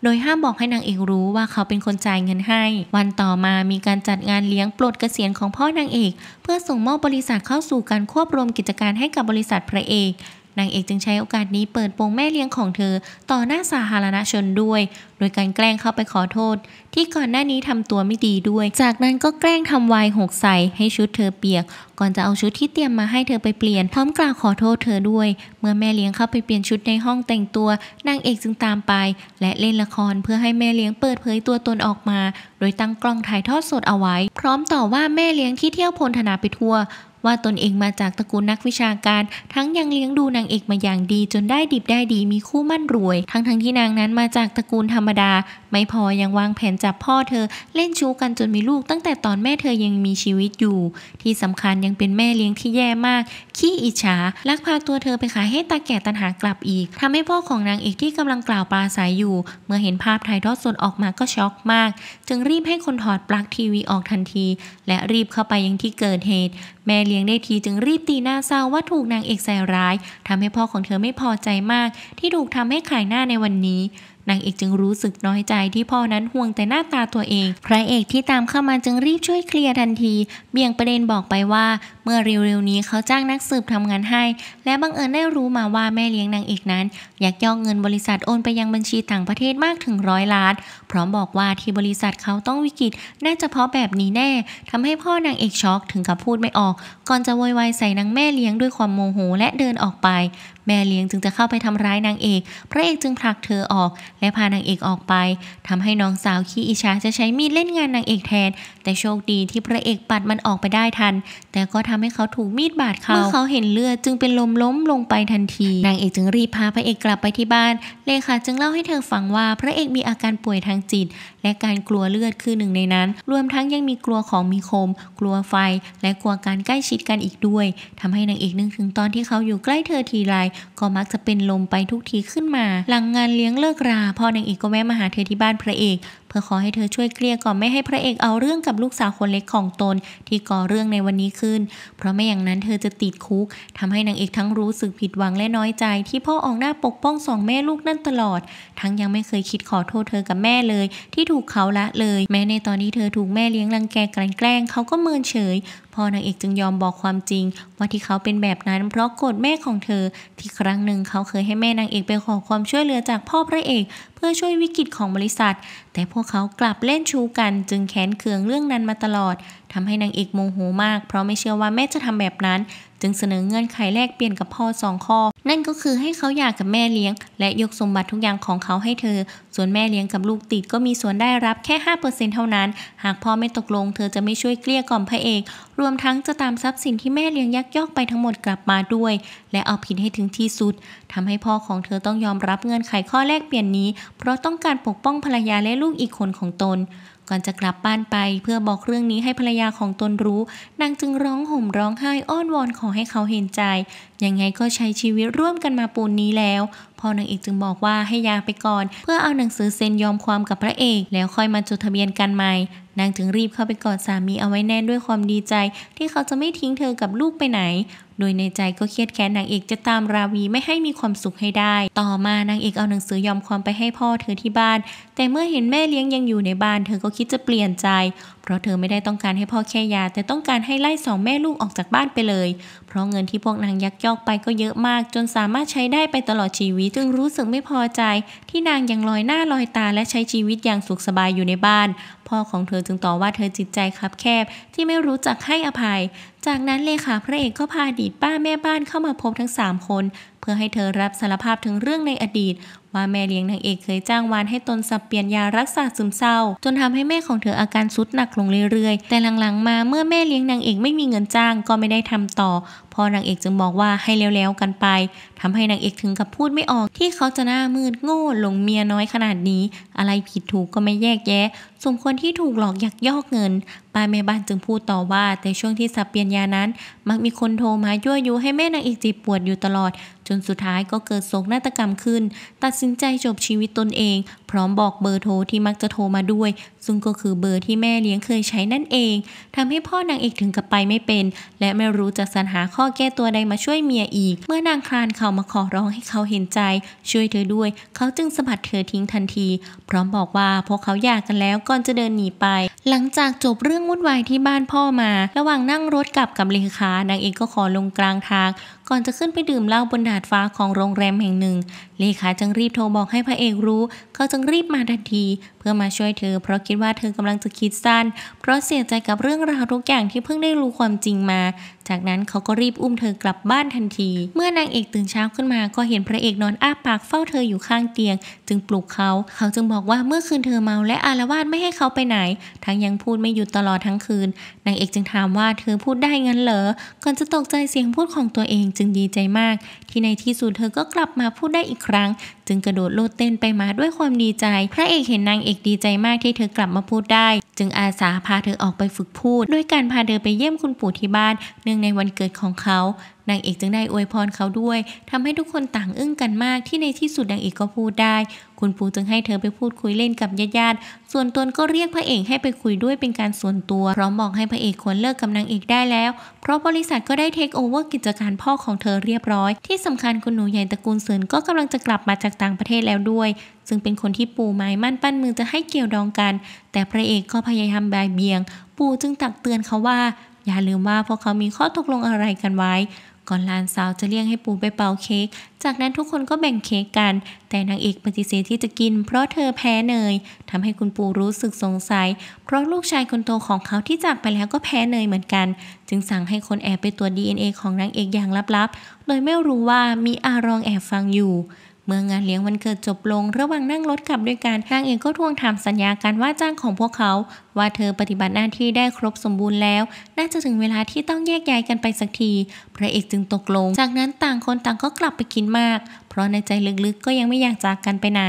โดยห้ามบอกให้นางเอกรู้ว่าเขาเป็นคนจ่ายเงินให้ วันต่อมามีการจัดงานเลี้ยงปลดเกษียณของพ่อนางเอกเพื่อส่งมอบบริษัทเข้าสู่การควบรวมกิจการให้กับบริษัทพระเอกนางเอกจึงใช้โอกาสนี้เปิดโปงแม่เลี้ยงของเธอต่อหน้าสาธารณชนด้วย โดยการแกล้งเข้าไปขอโทษที่ก่อนหน้านี้ทำตัวไม่ดีด้วย จากนั้นก็แกล้งทำวายหกใส่ให้ชุดเธอเปียกก่อนจะเอาชุดที่เตรียมมาให้เธอไปเปลี่ยน พร้อมกล่าวขอโทษเธอด้วย เมื่อแม่เลี้ยงเข้าไปเปลี่ยนชุดในห้องแต่งตัวนางเอกจึงตามไปและเล่นละครเพื่อให้แม่เลี้ยงเปิดเผยตัวตนออกมา โดยตั้งกล้องถ่ายทอดสดเอาไว้ พร้อมต่อว่าแม่เลี้ยงที่เที่ยวพลธนาไปทั่วว่าตนเองมาจากตระกูลนักวิชาการ ทั้งยังเลี้ยงดูนางเอกมาอย่างดี จนได้ดิบได้ดีมีคู่มั่นรวย ทั้งทั้งที่นางนั้นมาจากตระกูลธรรมดาไม่พอยังวางแผนจับพ่อเธอเล่นชู้กันจนมีลูกตั้งแต่ตอนแม่เธอยังมีชีวิตอยู่ ที่สำคัญยังเป็นแม่เลี้ยงที่แย่มาก ขี้อิจฉาลักพาตัวเธอไปขายให้ตาแก่ตันหากลับอีก ทำให้พ่อของนางเอกที่กำลังกล่าวปราศัยอยู่ เมื่อเห็นภาพถ่ายทอดสดออกมาก็ช็อกมาก จึงรีบให้คนถอดปลั๊กทีวีออกทันที และรีบเข้าไปยังที่เกิดเหตุ แม่เลี้ยงได้ทีจึงรีบตีหน้าเศร้าว่าถูกนางเอกใส่ร้าย ทำให้พ่อของเธอไม่พอใจมาก ที่ถูกทำให้ขายหน้าในวันนี้นางเอกจึงรู้สึกน้อยใจที่พ่อนั้นห่วงแต่หน้าตาตัวเองพระเอกที่ตามเข้ามาจึงรีบช่วยเคลียร์ทันที เบี่ยงประเด็นบอกไปว่าเมื่อเร็วๆนี้เขาจ้างนักสืบทำงานให้ และบังเอิญได้รู้มาว่าแม่เลี้ยงนางเอกนั้นอยากย่องเงินบริษัทโอนไปยังบัญชีต่างประเทศมากถึงร้อยล้าน พร้อมบอกว่าที่บริษัทเขาต้องวิกฤต น่าจะเพราะแบบนี้แน่ทำให้พ่อนางเอกช็อกถึงกับพูดไม่ออก ก่อนจะววยวายใส่นางแม่เลี้ยงด้วยความโมโหและเดินออกไปแม่เลี้ยงจึงจะเข้าไปทำร้ายนางเอก พระเอกจึงผลักเธอออกและพานางเอกออกไป ทำให้น้องสาวขี้อิจฉาจะใช้มีดเล่นงานนางเอกแทน แต่โชคดีที่พระเอกปัดมันออกไปได้ทัน แต่ก็ทำให้เขาถูกมีดบาดเขาเมื่อเขาเห็นเลือดจึงเป็นลมล้มลงไปทันที นางเอกจึงรีบพาพระเอกกลับไปที่บ้านเลขาจึงเล่าให้เธอฟังว่าพระเอกมีอาการป่วยทางจิตและการกลัวเลือดคือหนึ่งในนั้น รวมทั้งยังมีกลัวของมีคม กลัวไฟ และกลัวการใกล้ชิดกันอีกด้วย ทำให้นางเอกนึกถึงตอนที่เขาอยู่ใกล้เธอทีไร ก็มักจะเป็นลมไปทุกทีขึ้นมา หลังงานเลี้ยงเลิกราพ่อนางเอกก็แวะมาหาเธอที่บ้านพระเอกเพื่อขอให้เธอช่วยเกลี้ยกล่อมไม่ให้พระเอกเอาเรื่องกับลูกสาวคนเล็กของตน ที่ก่อเรื่องในวันนี้ขึ้น เพราะไม่อย่างนั้นเธอจะติดคุก ทำให้นางเอกทั้งรู้สึกผิดหวังและน้อยใจ ที่พ่อออกหน้าปกป้องสองแม่ลูกนั่นตลอด ทั้งยังไม่เคยคิดขอโทษเธอกับแม่เลยที่ถูกเขาละเลยแม้ในตอนที่เธอถูกแม่เลี้ยงรังแกกลั่นแกล้งเขาก็เมินเฉยพอนางเอกจึงยอมบอกความจริง ว่าที่เขาเป็นแบบนั้นเพราะโกรธแม่ของเธอที่ครั้งหนึ่งเขาเคยให้แม่นางเอกไปขอความช่วยเหลือจากพ่อพระเอกเพื่อช่วยวิกฤตของบริษัท แต่พวกเขากลับเล่นชูกัน จึงแค้นเคืองเรื่องนั้นมาตลอดทำให้นางเอกโมโหมาก เพราะไม่เชื่อว่าแม่จะทำแบบนั้นึงเสนอเงื่อนไขแลกเปลี่ยนกับพ่อสองข้อ นั่นก็คือให้เขาอยากกับแม่เลี้ยง และยกสมบัติทุกอย่างของเขาให้เธอ ส่วนแม่เลี้ยงกับลูกติดก็มีส่วนได้รับแค่5%เท่านั้น หากพ่อไม่ตกลงเธอจะไม่ช่วยเกลี้ยกล่อมพระเอก รวมทั้งจะตามทรัพย์สินที่แม่เลี้ยงยักยอกไปทั้งหมดกลับมาด้วย และเอาผิดให้ถึงที่สุด ทำให้พ่อของเธอต้องยอมรับเงื่อนไขข้อแลกเปลี่ยนนี้ เพราะต้องการปกป้องภรรยาและลูกอีกคนของตนก่อนจะกลับบ้านไปเพื่อบอกเรื่องนี้ให้ภรรยาของตนรู้ นางจึงร้องห่มร้องไห้อ้อนวอนขอให้เขาเห็นใจยังไงก็ใช้ชีวิตร่วมกันมาปูนนี้แล้วพอนางเอกจึงบอกว่าให้ยาไปก่อนเพื่อเอาหนังสือเซ็นยอมความกับพระเอกแล้วค่อยมาจดทะเบียนกันใหม่ นางจึงรีบเข้าไปกอดสามีเอาไว้แน่นด้วยความดีใจที่เขาจะไม่ทิ้งเธอกับลูกไปไหน โดยในใจก็เครียดแค้นนางเอกจะตามราวีไม่ให้มีความสุขให้ได้ ต่อมานางเอกเอาหนังสือยอมความไปให้พ่อเธอที่บ้าน แต่เมื่อเห็นแม่เลี้ยงยังอยู่ในบ้าน เธอก็คิดจะเปลี่ยนใจ เพราะเธอไม่ได้ต้องการให้พ่อแค่ยา แต่ต้องการให้ไล่สองแม่ลูกออกจากบ้านไปเลยเพราะเงินที่พวกนางยักยยอกไปก็เยอะมากจนสามารถใช้ได้ไปตลอดชีวิต จึงรู้สึกไม่พอใจที่นางยังลอยหน้าลอยตาและใช้ชีวิตอย่างสุขสบายอยู่ในบ้าน พ่อของเธอจึงต่อว่าเธอจิตใจคับแคบที่ไม่รู้จักให้อภัย จากนั้นเลขาพระเอกก็พาอดีตป้าแม่บ้านเข้ามาพบทั้ง 3 คน เพื่อให้เธอรับสารภาพถึงเรื่องในอดีต ว่าแม่เลี้ยงนางเอกเคยจ้างวานให้ตนสับเปลี่ยนยารักษาซึมเศร้า จนทำให้แม่ของเธออาการซุดหนักลงเรื่อยๆ แต่หลังๆมาเมื่อแม่เลี้ยงนางเอกไม่มีเงินจ้างก็ไม่ได้ทำต่อพ่อนางเอกจึงบอกว่าให้เล้วๆกันไป ทำให้นางเอกถึงกับพูดไม่ออกที่เขาจะหน้ามืดโง่หลงเมียน้อยขนาดนี้ อะไรผิดถูกก็ไม่แยกแยะสมควรที่ถูกหลอกอยักยอกเงิน ป้าแม่บ้านจึงพูดต่อว่า แต่ช่วงที่สับเปลี่ยนยานั้น มักมีคนโทรมายั่วยุให้แม่นางเอกจีบปวดอยู่ตลอดจนสุดท้ายก็เกิดโศกนาฏกรรมขึ้น ตัดสินใจจบชีวิตตนเอง พร้อมบอกเบอร์โทรที่มักจะโทรมาด้วย ซึ่งก็คือเบอร์ที่แม่เลี้ยงเคยใช้นั่นเอง ทำให้พ่อนางเอกถึงกับไปไม่เป็น และไม่รู้จะสรรหาข้อแก้ตัวใดมาช่วยเมียอีก เมื่อนางคลานเขามาขอร้องให้เขาเห็นใจ ช่วยเธอด้วย เขาจึงสะบัดเธอทิ้งทันที พร้อมบอกว่า พวกเขาหยากกันแล้วก่อนจะเดินหนีไป หลังจากจบเรื่องวุ่นวายที่บ้านพ่อมา ระหว่างนั่งรถกลับกับเลขานางเอกก็ขอลงกลางทางก่อนจะขึ้นไปดื่มเหล้าบนดาดฟ้าของโรงแรมแห่งหนึ่ง เลขาจึงรีบโทรบอกให้พระเอกรู้ เขาจึงรีบมาทันทีื่อมาช่วยเธอเพราะคิดว่าเธอกำลังจะคิดสั้นเพราะเสียใจกับเรื่องราวทุกอย่างที่เพิ่งได้รู้ความจริงมาจากนั้นเขาก็รีบอุ้มเธอกลับบ้านทันที เมื่อนางเอกตื่นเช้าขึ้นมา ก็เห็นพระเอกนอนอ้าปากเฝ้าเธออยู่ข้างเตียง จึงปลุกเขาเขาจึงบอกว่าเมื่อคืนเธอเมาและอารวาสไม่ให้เขาไปไหน ทั้งยังพูดไม่หยุดตลอดทั้งคืนนางเอกจึงถามว่าเธอพูดได้งั้นเหรอก่อนจะตกใจเสียงพูดของตัวเองจึงดีใจมาก ที่ในที่สุดเธอก็กลับมาพูดได้อีกครั้ง จึงกระโดดโลดเต้นไปมาด้วยความดีใจ พระเอกเห็นนางเอกกดีใจมากที่เธอกลับมาพูดได้ จึงอาสาพาเธอออกไปฝึกพูด ด้วยการพาเธอไปเยี่ยมคุณปู่ที่บ้าน เนื่องในวันเกิดของเขานางเอกจึงได้อวยพรเขาด้วยทำให้ทุกคนต่างอึ้งกันมากที่ในที่สุดนางเอกก็พูดได้ คุณปูจึงให้เธอไปพูดคุยเล่นกับญาติๆส่วนตนก็เรียกพระเอกให้ไปคุยด้วยเป็นการส่วนตัว พร้อมบอกให้พระเอกควรเลิกกับนางเอกได้แล้ว เพราะบริษัทก็ได้เทคโอเวอร์กิจการพ่อของเธอเรียบร้อย ที่สำคัญคุณหนูใหญ่ตระกูลเสืินก็กำลังจะกลับมาจากต่างประเทศแล้วด้วย ซึ่งเป็นคนที่ปูไม้มั่นปั้นมือจะให้เกี่ยวดองกัน แต่พระเอกก็พยายามบายเบียง ปูจึงตักเตือนเขาว่า อย่าลืมว่าพวกเขามีข้อตกลงอะไรกันไว้ก่อนลานสาวจะเรียกให้ปูไปเป่าเค้ก จากนั้นทุกคนก็แบ่งเค้กกัน แต่นางเอกปฏิเสธที่จะกินเพราะเธอแพ้เนย ทำให้คุณปูรู้สึกสงสัย เพราะลูกชายคนโตของเขาที่จากไปแล้วก็แพ้เนยเหมือนกัน จึงสั่งให้คนแอบไปตรวจ DNA ของนางเอกอย่างลับๆ โดยไม่รู้ว่ามีอารองแอบฟังอยู่เมื่องานเลี้ยงวันเกิดจบลง ระหว่างนั่งรถกลับด้วยกันนางเอกก็ทวงถามสัญญาการว่าจ้างของพวกเขา ว่าเธอปฏิบัติหน้าที่ได้ครบสมบูรณ์แล้ว น่าจะถึงเวลาที่ต้องแยกย้ายกันไปสักทีพระเอกจึงตกลง จากนั้นต่างคนต่างก็กลับไปกินมาก เพราะในใจลึกๆก็ยังไม่อยากจากกันไปไหน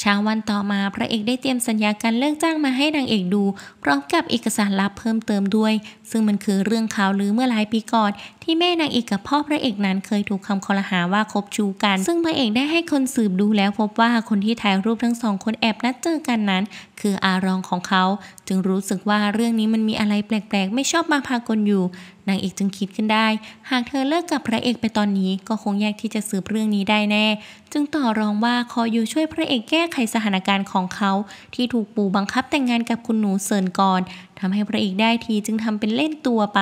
เช้าวันต่อมาพระเอกได้เตรียมสัญญาการเลิกจ้างมาให้นางเอกดูพร้อมกับเอกสารลับเพิ่มเติมด้วย ซึ่งมันคือเรื่องข่าวลือเมื่อหลายปีก่อนที่แม่นางเอกกับพ่อพระเอกนั้นเคยถูกคำคอรหาว่าคบชู้กัน ซึ่งพระเอกได้ให้คนสืบดูแล้วพบว่าคนที่ถ่ายรูปทั้งสองคนแอบนัดเจอกันนั้นคืออารองของเขา จึงรู้สึกว่าเรื่องนี้มันมีอะไรแปลกๆ ไม่ชอบมาพากลอยู่ นางเอกจึงคิดขึ้นได้ หากเธอเลิกกับพระเอกไปตอนนี้ก็คงยากที่จะสืบเรื่องนี้ได้แน่ จึงต่อรองว่าขออยู่ช่วยพระเอกแก้ไขสถานการณ์ของเขาที่ถูกปู่บังคับแต่งงานกับคุณหนูเซินก่อนทำให้พระเอกได้ทีจึงทำเป็นเล่นตัวไป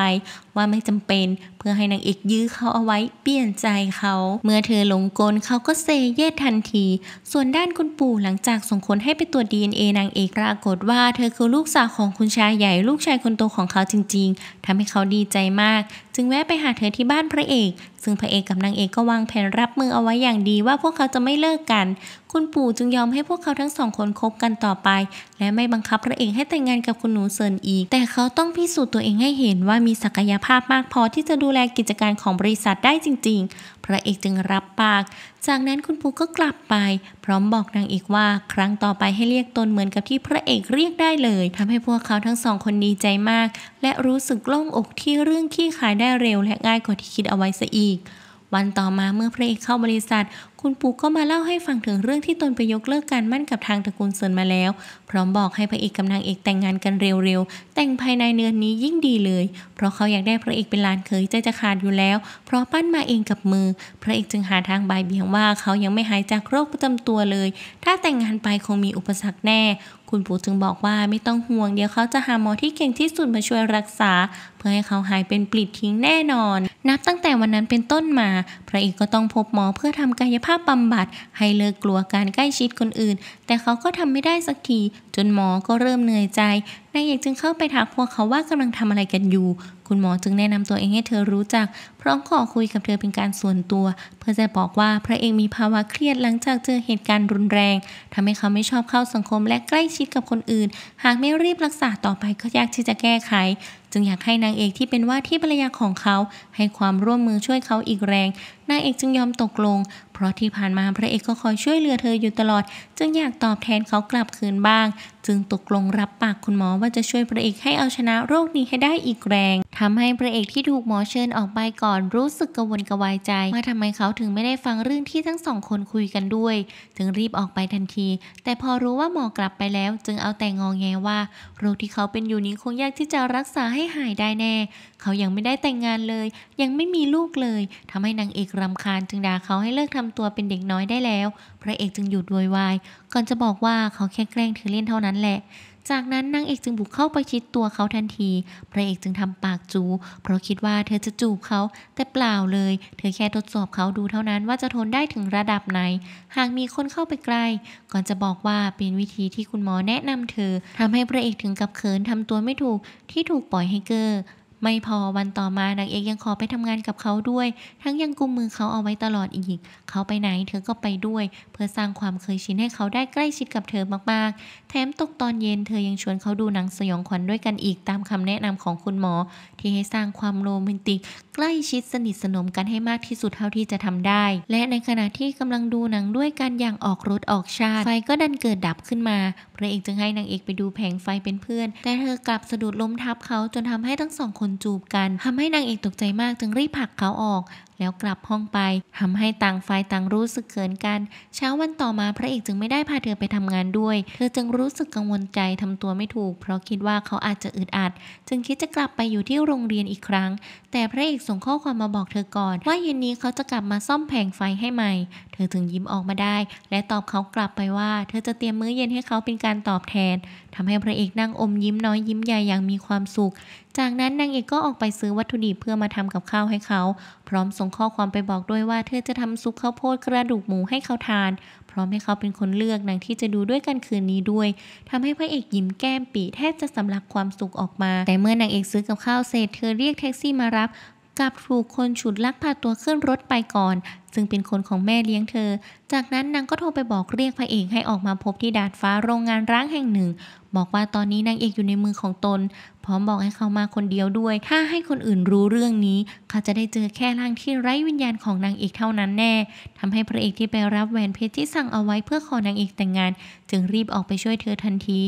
ว่าไม่จำเป็น เพื่อให้นางเอกยื้อเขาเอาไว้เปลี่ยนใจเขา เมื่อเธอหลงกลเขาก็เซเยทันที ส่วนด้านคุณปู่หลังจากส่งคนให้ไปตรวจ DNA นางเอกปรากฏว่า เธอคือลูกสาวของคุณชายใหญ่ลูกชายคนโตของเขาจริงๆทำให้เขาดีใจมากจึงแวะไปหาเธอที่บ้านพระเอก ซึ่งพระเอกกับนางเอกก็วางแผนรับมือเอาไว้อย่างดีว่าพวกเขาจะไม่เลิกกัน คุณปู่จึงยอมให้พวกเขาทั้งสองคนคบกันต่อไป และไม่บังคับพระเอกให้แต่งงานกับคุณหนูเซินอีก แต่เขาต้องพิสูจน์ตัวเองให้เห็นว่ามีศักยภาพมากพอที่จะดูแลกิจการของบริษัทได้จริงพระเอกจึงรับปาก จากนั้นคุณปูก็กลับไป พร้อมบอกนางเอกว่า ครั้งต่อไปให้เรียกตนเหมือนกับที่พระเอกเรียกได้เลย ทำให้พวกเขาทั้งสองคนดีใจมาก และรู้สึกโล่งอกที่เรื่องขี้ขายได้เร็วและง่ายกว่าที่คิดเอาไว้ซะอีกวันต่อมาเมื่อพระเอกเข้าบริษัทคุณปู่ก็มาเล่าให้ฟังถึงเรื่องที่ตนไปยกเลิกการมั่นกับทางตระกูลเซินมาแล้ว พร้อมบอกให้พระเอกกำลนงเอกแต่งงานกันเร็ว ๆ แต่งภายในเดือนนี้ยิ่งดีเลย เพราะเขาอยากได้พระเอกเป็นหลานเคยใจจะขาดอยู่แล้ว เพราะปั้นมาเองกับมือ พระเอกจึงหาทางบายเบี่ยงว่าเขายังไม่หายจากโรคประจำตัวเลย ถ้าแต่งงานไปคงมีอุปสรรคแน่ คุณปู่จึงบอกว่าไม่ต้องห่วง เดี๋ยวเขาจะหาหมอที่เก่งที่สุดมาช่วยรักษาื่อให้เขาหายเป็นปลิดทิ้งแน่นอน นับตั้งแต่วันนั้นเป็นต้นมา พระเอกก็ต้องพบหมอเพื่อทำกายภาพบำบัดให้เลิกกลัวการใกล้ชิดคนอื่น แต่เขาก็ทำไม่ได้สักที จนหมอ ก็เริ่มเหนื่อยใจ นายเอกจึงเข้าไปทักพวกเขาว่ากำลังทำอะไรกันอยู่ คุณหมอจึงแนะนำตัวเองให้เธอรู้จัก พร้อมขอคุยกับเธอเป็นการส่วนตัว เพื่อจะบอกว่าพระเอกมีภาวะเครียดหลังจากเจอเหตุการณ์รุนแรงทำให้เขาไม่ชอบเข้าสังคม และใกล้ชิดกับคนอื่น หากไม่รีบรักษาต่อไปก็ยากที่จะแก้ไขจึงอยากให้นางเอกที่เป็นว่าที่ภรรยาของเขาให้ความร่วมมือช่วยเขาอีกแรงนางเอกจึงยอมตกลง เพราะที่ผ่านมาพระเอกก็คอยช่วยเหลือเธออยู่ตลอดจึงอยากตอบแทนเขากลับคืนบ้าง จึงตกลงรับปากคุณหมอว่าจะช่วยพระเอกให้เอาชนะโรคนี้ให้ได้อีกแรงทำให้พระเอกที่ถูกหมอเชิญออกไปก่อนรู้สึกกังวลกระวายใจว่าทำไมเขาถึงไม่ได้ฟังเรื่องที่ทั้งสองคนคุยกันด้วย จึงรีบออกไปทันที แต่พอรู้ว่าหมอกลับไปแล้ว จึงเอาแต่งองแงว่าโรคที่เขาเป็นอยู่นี้คงยากที่จะรักษาให้หายได้แน่เขายังไม่ได้แต่งงานเลย ยังไม่มีลูกเลยทำให้นางเอกรำคาญจึงด่าเขาให้เลิกทำตัวเป็นเด็กน้อยได้แล้ว พระเอกจึงหยุดวอยวายก่อนจะบอกว่าเขาแค่แกล้งเธอเล่นเท่านั้นแหละ จากนั้นนางเอกจึงบุกเข้าไปชิดตัวเขาทันที พระเอกจึงทำปากจู เพราะคิดว่าเธอจะจูบเขา แต่เปล่าเลย เธอแค่ทดสอบเขาดูเท่านั้นว่าจะทนได้ถึงระดับไหน หากมีคนเข้าไปใกล้ ก่อนจะบอกว่าเป็นวิธีที่คุณหมอแนะนำเธอทำให้พระเอกถึงกับเขินทำตัวไม่ถูกที่ถูกปล่อยให้เกอ้อไม่พอวันต่อมา นางเอกยังขอไปทำงานกับเขาด้วย ทั้งยังกุมมือเขาเอาไว้ตลอดอีก เขาไปไหนเธอก็ไปด้วย เพื่อสร้างความเคยชินให้เขาได้ใกล้ชิดกับเธอมากๆแถมตกตอนเย็นเธอยังชวนเขาดูหนังสยองขวัญด้วยกันอีกตามคำแนะนำของคุณหมอ ที่ให้สร้างความโรแมนติก ใกล้ชิดสนิทสนมกันให้มากที่สุดเท่าที่จะทำได้ และในขณะที่กำลังดูหนังด้วยกันอย่างออกรถออกชาติไฟก็ดันเกิดดับขึ้นมาพระเอกจึงให้นางเอกไปดูแผงไฟเป็นเพื่อน แต่เธอกลับสะดุดล้มทับเขาจนทำให้ทั้งสองคนจูบกัน ทำให้นางเอกตกใจมากจึงรีบผลักเขาออก แล้วกลับห้องไป ทำให้ต่างฝ่ายต่างรู้สึกเขินกัน เช้าวันต่อมาพระเอกจึงไม่ได้พาเธอไปทำงานด้วยเธอจึงรู้สึกกังวลใจทำตัวไม่ถูก เพราะคิดว่าเขาอาจจะอึดอัด จึงคิดจะกลับไปอยู่ที่โรงเรียนอีกครั้ง แต่พระเอกส่งข้อความมาบอกเธอก่อนว่าเย็นนี้เขาจะกลับมาซ่อมแผงไฟให้ใหม่เธอถึงยิ้มออกมาได้ และตอบเขากลับไปว่า เธอจะเตรียมมื้อเย็นให้เขาเป็นการตอบแทน ทำให้พระเอกนั่งอมยิ้มน้อยยิ้มใหญ่อย่างมีความสุข จากนั้นนางเอกก็ออกไปซื้อวัตถุดิบเพื่อมาทำกับข้าวให้เขา พร้อมส่งข้อความไปบอกด้วยว่า เธอจะทำซุปข้าวโพดกระดูกหมูให้เขาทาน พร้อมให้เขาเป็นคนเลือกนางที่จะดูด้วยกันคืนนี้ด้วยทำให้พระเอกยิ้มแก้มปีแทบจะสำลักความสุขออกมา แต่เมื่อนางเอกซื้อกับข้าวเสร็จเธอเรียกแท็กซี่มารับกลับถูกคนฉุดลักพาตัวขึ้นรถไปก่อน ซึ่งเป็นคนของแม่เลี้ยงเธอ จากนั้นนางก็โทรไปบอกเรียกพระเอกให้ออกมาพบที่ดาดฟ้าโรงงานร้างแห่งหนึ่ง บอกว่าตอนนี้นางเอกอยู่ในมือของตนพร้อมบอกให้เขามาคนเดียวด้วย ถ้าให้คนอื่นรู้เรื่องนี้เขาจะได้เจอแค่ร่างที่ไร้วิญญาณของนางเอกเท่านั้นแน่ ทำให้พระเอกที่ไปรับแหวนเพชรที่สั่งเอาไว้เพื่อขอนางเอกแต่งงาน จึงรีบออกไปช่วยเธอทันที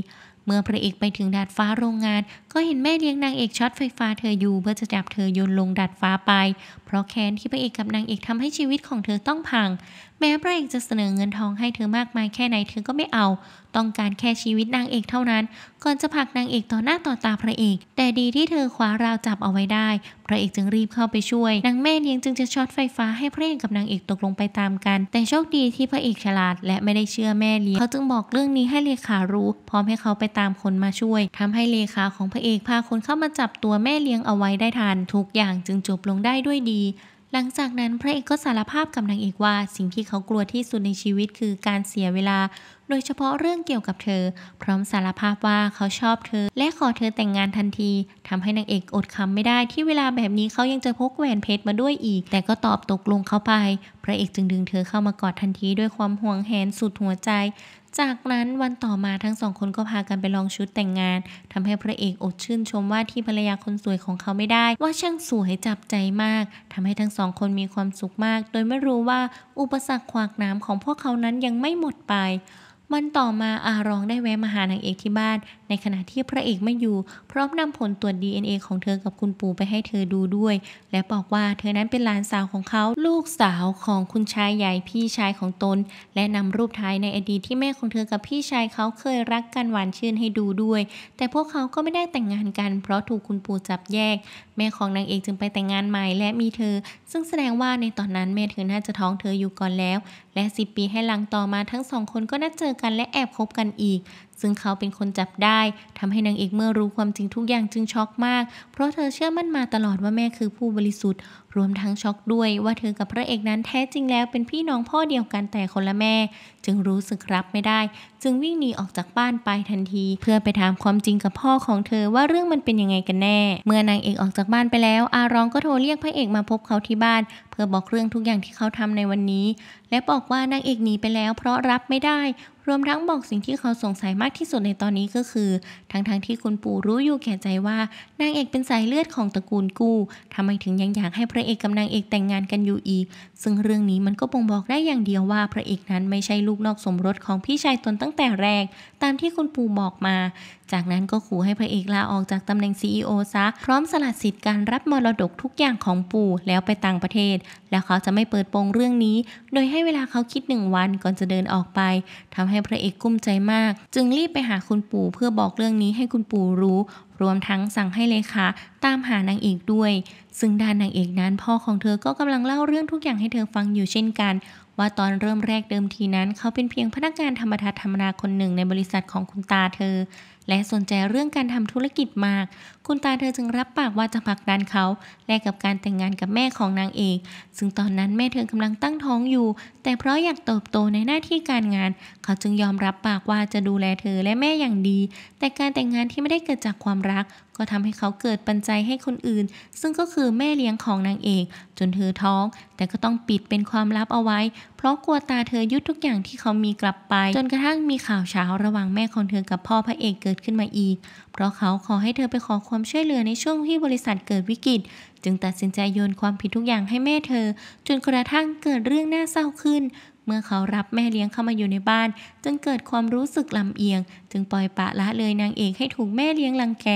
เมื่อพระเอกไปถึงดาดฟ้าโรงงานก็เห็นแม่เลี้ยงนางเอกช็อตไฟฟ้าเธออยู่ เพื่อจะจับเธอโยนลงดาดฟ้าไปเพราะแค้นที่พระเอกกับนางเอกทำให้ชีวิตของเธอต้องพัง แม้พระเอกจะเสนอเงินทองให้เธอมากมายแค่ไหนเธอก็ไม่เอา ต้องการแค่ชีวิตนางเอกเท่านั้น ก่อนจะผลักนางเอกต่อหน้าต่อตาพระเอก แต่ดีที่เธอคว้าราวจับเอาไว้ได้ พระเอกจึงรีบเข้าไปช่วย นางแม่เลี้ยงจึงจะช็อตไฟฟ้าให้พระเอกกับนางเอกตกลงไปตามกัน แต่โชคดีที่พระเอกฉลาดและไม่ได้เชื่อแม่เลี้ยง เขาจึงบอกเรื่องนี้ให้เลขารู้ พร้อมให้เขาไปตามคนมาช่วย ทำให้เลขาของพระเอกพาคนเข้ามาจับตัวแม่เลี้ยงเอาไว้ได้ทัน ทุกอย่างจึงจบลงได้ด้วยดีีหลังจากนั้นพระเอกก็สารภาพกับนางเอกว่าสิ่งที่เขากลัวที่สุดในชีวิตคือการเสียเวลา โดยเฉพาะเรื่องเกี่ยวกับเธอ พร้อมสารภาพว่าเขาชอบเธอและขอเธอแต่งงานทันที ทำให้นางเอกอดคำไม่ได้ที่เวลาแบบนี้เขายังจะพกแหวนเพชรมาด้วยอีก แต่ก็ตอบตกลงเขาไป พระเอกจึงดึงเธอเข้ามากอดทันทีด้วยความห่วงแหนสุดหัวใจจากนั้นวันต่อมาทั้งสองคนก็พากันไปลองชุดแต่งงานทำให้พระเอกอดชื่นชมว่าที่ภรรยาคนสวยของเขาไม่ได้ ว่าช่างสวยจับใจมากทำให้ทั้งสองคนมีความสุขมาก โดยไม่รู้ว่าอุปสรรคขวาก้ำมของพวกเขานั้นยังไม่หมดไปมันต่อมาอารองได้แวะมาหานางเอกที่บ้าน ในขณะที่พระเอกไม่อยู่พร้อมนำผลตรวจ DNA ของเธอกับคุณปู่ไปให้เธอดูด้วย และบอกว่าเธอนั้นเป็นหลานสาวของเขาลูกสาวของคุณชายใหญ่พี่ชายของตน และนำรูปถ่ายในอดีตที่แม่ของเธอกับพี่ชายเขาเคยรักกันหวานชื่นให้ดูด้วย แต่พวกเขาก็ไม่ได้แต่งงานกันเพราะถูกคุณปู่จับแยกแม่ของนางเอกจึงไปแต่งงานใหม่และมีเธอ ซึ่งแสดงว่าในตอนนั้นแม่เธอน่าจะท้องเธออยู่ก่อนแล้วและ 10 ปีให้หลังต่อมาทั้งสองคนก็นัดเจอกันและแอบคบกันอีกซึ่งเขาเป็นคนจับได้ ทำให้นางเอกเมื่อรู้ความจริงทุกอย่างจึงช็อกมาก เพราะเธอเชื่อมั่นมาตลอดว่าแม่คือผู้บริสุทธิ์รวมทั้งช็อกด้วยว่าเธอกับพระเอกนั้นแท้จริงแล้วเป็นพี่น้องพ่อเดียวกันแต่คนละแม่ จึงรู้สึกรับไม่ได้ จึงวิ่งหนีออกจากบ้านไปทันที เพื่อไปถามความจริงกับพ่อของเธอว่าเรื่องมันเป็นยังไงกันแน่ เมื่อนางเอกออกจากบ้านไปแล้ว อารองก็โทรเรียกพระเอกมาพบเขาที่บ้าน เพื่อบอกเรื่องทุกอย่างที่เขาทำในวันนี้ และบอกว่านางเอกหนีไปแล้ว เพราะรับไม่ได้รวมทั้งบอกสิ่งที่เขาสงสัยมากที่สุดในตอนนี้ก็คือ ทั้งๆทที่คุณปู่รู้อยู่แก่ใจว่านางเอกเป็นสายเลือดของตระกูลกู้ทำไมถึงยังอยากให้พระเอกกับนางเอกแต่งงานกันอยู่อีก ซึ่งเรื่องนี้มันก็บ่งบอกได้อย่างเดียวว่า พระเอกนั้นไม่ใช่ลูกนอกสมรสของพี่ชายตนตั้งแต่แรก ตามที่คุณปู่บอกมาจากนั้นก็ขู่ให้พระเอกลาออกจากตำแหน่งซีอซะพร้อมสละสิทธิ์การรับมรดกทุกอย่างของปู่แล้วไปต่างประเทศ แล้วเขาจะไม่เปิดโปงเรื่องนี้ โดยให้เวลาเขาคิดหนึ่งวัน ก่อนจะเดินออกไป ทำให้พระเอกกุ้มใจมาก จึงรีบไปหาคุณปู่เพื่อบอกเรื่องนี้ให้คุณปู่รู้รวมทั้งสั่งให้เลขาตามหานางเอกด้วย ซึ่งด้านนางเอกนั้น พ่อของเธอก็กำลังเล่าเรื่องทุกอย่างให้เธอฟังอยู่เช่นกัน ว่าตอนเริ่มแรกเดิมทีนั้น เขาเป็นเพียงพนักงานธรรมดาธรรมดาคนหนึ่ง ในบริษัทของคุณตาเธอและสนใจเรื่องการทำธุรกิจมาก คุณตาเธอจึงรับปากว่าจะผลักดันเขา แลกกับการแต่งงานกับแม่ของนางเอกซึ่งตอนนั้นแม่เธอกำลังตั้งท้องอยู่ แต่เพราะอยากเติบโตในหน้าที่การงาน เขาจึงยอมรับปากว่าจะดูแลเธอและแม่อย่างดี แต่การแต่งงานที่ไม่ได้เกิดจากความรักก็ทำให้เขาเกิดปัญใจให้คนอื่น ซึ่งก็คือแม่เลี้ยงของนางเอก จนเธอท้อง แต่ก็ต้องปิดเป็นความลับเอาไว้ เพราะกลัวตาเธอยุดทุกอย่างที่เขามีกลับไป จนกระทั่งมีข่าวเช้าระหว่างแม่ของเธอกับพ่อพระเอกเกิดขึ้นมาอีก เพราะเขาขอให้เธอไปขอความช่วยเหลือในช่วง ที่บริษัทเกิดวิกฤตจึงตัดสินใจโยนความผิดทุกอย่างให้แม่เธอ จนกระทั่งเกิดเรื่องน่าเศร้าขึ้นเมื่อเขารับแม่เลี้ยงเข้ามาอยู่ในบ้านจึงเกิดความรู้สึกลำเอียง จึงปล่อยปะละเลยนางเอกให้ถูกแม่เลี้ยงรังแก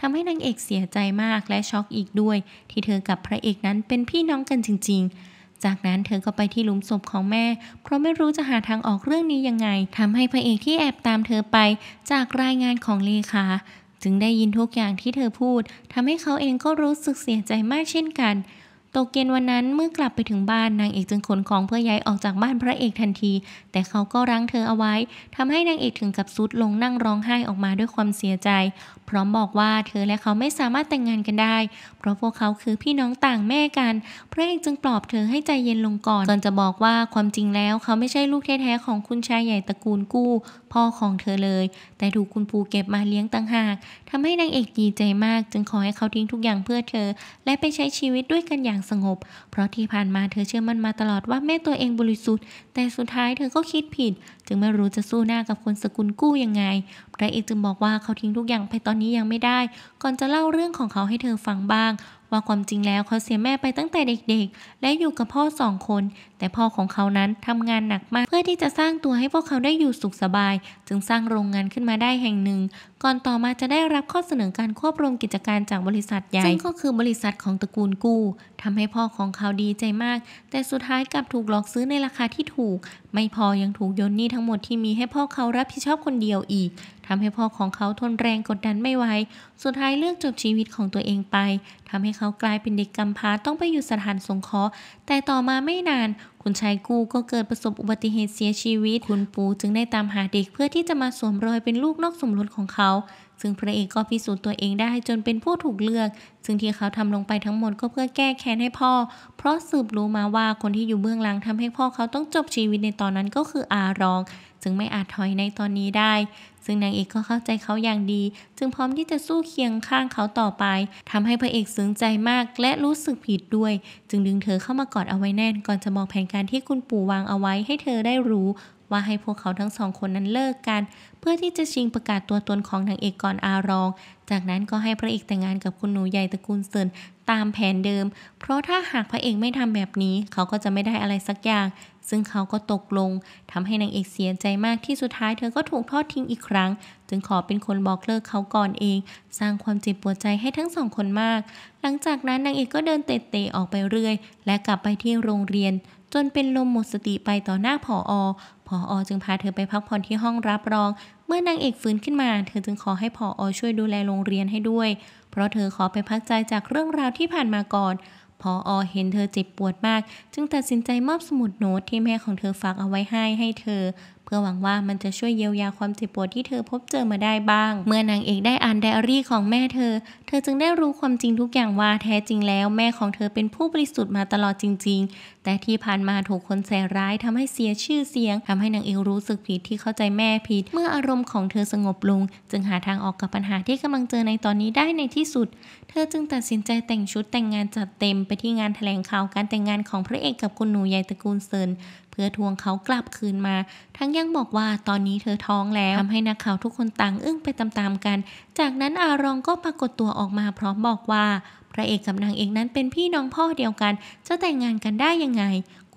ทำให้นางเอกเสียใจมากและช็อกอีกด้วย ที่เธอกับพระเอกนั้นเป็นพี่น้องกันจริงๆ จากนั้นเธอก็ไปที่หลุมศพของแม่ เพราะไม่รู้จะหาทางออกเรื่องนี้ยังไง ทำให้พระเอกที่แอบตามเธอไปจากรายงานของเลขาจึงได้ยินทุกอย่างที่เธอพูด ทำให้เขาเองก็รู้สึกเสียใจมากเช่นกันตกเย็นวันนั้นเมื่อกลับไปถึงบ้านนางเอกจึงขนของเพื่อย้ายออกจากบ้านพระเอกทันที แต่เขาก็รั้งเธอเอาไว้ ทำให้นางเอกถึงกับซุดลงนั่งร้องไห้ออกมาด้วยความเสียใจพร้อมบอกว่าเธอและเขาไม่สามารถแต่งงานกันได้ เพราะพวกเขาคือพี่น้องต่างแม่กันพระเอกจึงปลอบเธอให้ใจเย็นลงก่อนก่อนจะบอกว่าความจริงแล้วเขาไม่ใช่ลูกแท้ๆของคุณชายใหญ่ตระกูลกู้ พ่อของเธอเลย แต่ถูกคุณปูเก็บมาเลี้ยงต่างหากทำให้นางเอกดีใจมาก จึงขอให้เขาทิ้งทุกอย่างเพื่อเธอ และไปใช้ชีวิตด้วยกันอย่างสงบ เพราะที่ผ่านมาเธอเชื่อมั่นมาตลอดว่าแม่ตัวเองบริสุทธิ์แต่สุดท้ายเธอก็คิดผิดจึงไม่รู้จะสู้หน้ากับคนสกุลกู้ยังไงพระเอกจึงบอกว่าเขาทิ้งทุกอย่างไปตอนนี้ยังไม่ได้ก่อนจะเล่าเรื่องของเขาให้เธอฟังบ้าง ว่าความจริงแล้วเขาเสียแม่ไปตั้งแต่เด็กๆ และอยู่กับพ่อสองคน แต่พ่อของเขานั้นทำงานหนักมาก เพื่อที่จะสร้างตัวให้พวกเขาได้อยู่สุขสบาย จึงสร้างโรงงานขึ้นมาได้แห่งหนึ่ง ก่อนต่อมาจะได้รับข้อเสนอการควบรวมกิจการจากบริษัทใหญ่ซึ่งก็คือบริษัทของตระกูลกู้ทำให้พ่อของเขาดีใจมาก แต่สุดท้ายกลับถูกหลอกซื้อในราคาที่ถูกไม่พอ ยังถูกโยนหนี้ทั้งหมดที่มีให้พ่อเขารับผิดชอบคนเดียวอีกทำให้พ่อของเขาทนแรงกดดันไม่ไหว สุดท้ายเลือกจบชีวิตของตัวเองไป ทำให้เขากลายเป็นเด็กกำพร้าต้องไปอยู่สถานสงเคราะห์ แต่ต่อมาไม่นาน คุณชายกูก็เกิดประสบอุบัติเหตุเสียชีวิต คุณปู่จึงได้ตามหาเด็กเพื่อที่จะมาสวมรอยเป็นลูกนอกสมรสของเขา ซึ่งพระเอกก็พิสูจน์ตัวเองได้จนเป็นผู้ถูกเลือก ซึ่งที่เขาทำลงไปทั้งหมดก็เพื่อแก้แค้นให้พ่อ เพราะสืบรู้มาว่าคนที่อยู่เบื้องหลังทำให้พ่อเขาต้องจบชีวิตในตอนนั้นก็คืออารอง จึงไม่อาจถอยในตอนนี้ได้ซึ่งนางเอกก็เข้าใจเขาอย่างดี จึงพร้อมที่จะสู้เคียงข้างเขาต่อไป ทำให้พระเอกซึ้งใจมากและรู้สึกผิดด้วย จึงดึงเธอเข้ามากอดเอาไว้แน่นก่อนจะบอกแผนการที่คุณปู่วางเอาไว้ให้เธอได้รู้ ว่าให้พวกเขาทั้งสองคนนั้นเลิกกัน เพื่อที่จะชิงประกาศตัวตนของนางเอกก่อนอารอง จากนั้นก็ให้พระเอกแต่งงานกับคุณหนูใหญ่ตระกูลเซินตามแผนเดิม เพราะถ้าหากพระเอกไม่ทำแบบนี้ เขาก็จะไม่ได้อะไรสักอย่าง ซึ่งเขาก็ตกลงทำให้นางเอกเสียใจมากที่สุดท้ายเธอก็ถูกทอดทิ้งอีกครั้ง จึงขอเป็นคนบอกเลิกเขาก่อนเอง สร้างความเจ็บปวดใจให้ทั้งสองคนมาก หลังจากนั้นนางเอกก็เดินเตะๆออกไปเรื่อย และกลับไปที่โรงเรียน จนเป็นลมหมดสติไปต่อหน้าผอผออจึงพาเธอไปพักผ่อนที่ห้องรับรองเมื่อนางเอกฟื้นขึ้นมา เธอจึงขอให้พออช่วยดูแลโรงเรียนให้ด้วย เพราะเธอขอไปพักใจจากเรื่องราวที่ผ่านมาก่อน พออเห็นเธอเจ็บปวดมาก จึงตัดสินใจมอบสมุดโน้ตที่แม่ของเธอฝากเอาไว้ให้ให้เธอเพื่อหวังว่ามันจะช่วยเยียวยาความเจ็บปวดที่เธอพบเจอมาได้บ้าง เมื่อนางเอกได้อ่านไดอารี่ของแม่เธอ เธอจึงได้รู้ความจริงทุกอย่างว่าแท้จริงแล้วแม่ของเธอเป็นผู้บริสุทธิ์มาตลอดจริง ๆ แต่ที่ผ่านมาถูกคนแสร้ายทำให้เสียชื่อเสียง ทำให้นางเอกรู้สึกผิดที่เข้าใจแม่ผิด เมื่ออารมณ์ของเธอสงบลงจึงหาทางออกกับปัญหาที่กำลังเจอในตอนนี้ได้ในที่สุด เธอจึงตัดสินใจแต่งชุดแต่งงานจัดเต็มไปที่งานแถลงข่าว การแต่งงานของพระเอกกับคุณหนูใหญ่ตระกูลเซินพื่อทวงเขากลับคืนมา ทั้งยังบอกว่าตอนนี้เธอท้องแล้วทำให้นักข่าวทุกคนต่างอึ้งไปตามๆกัน จากนั้นอารองก็ปรากฏตัวออกมาพร้อมบอกว่าพระเอกกับนางเอกนั้นเป็นพี่น้องพ่อเดียวกัน จะแต่งงานกันได้ยังไง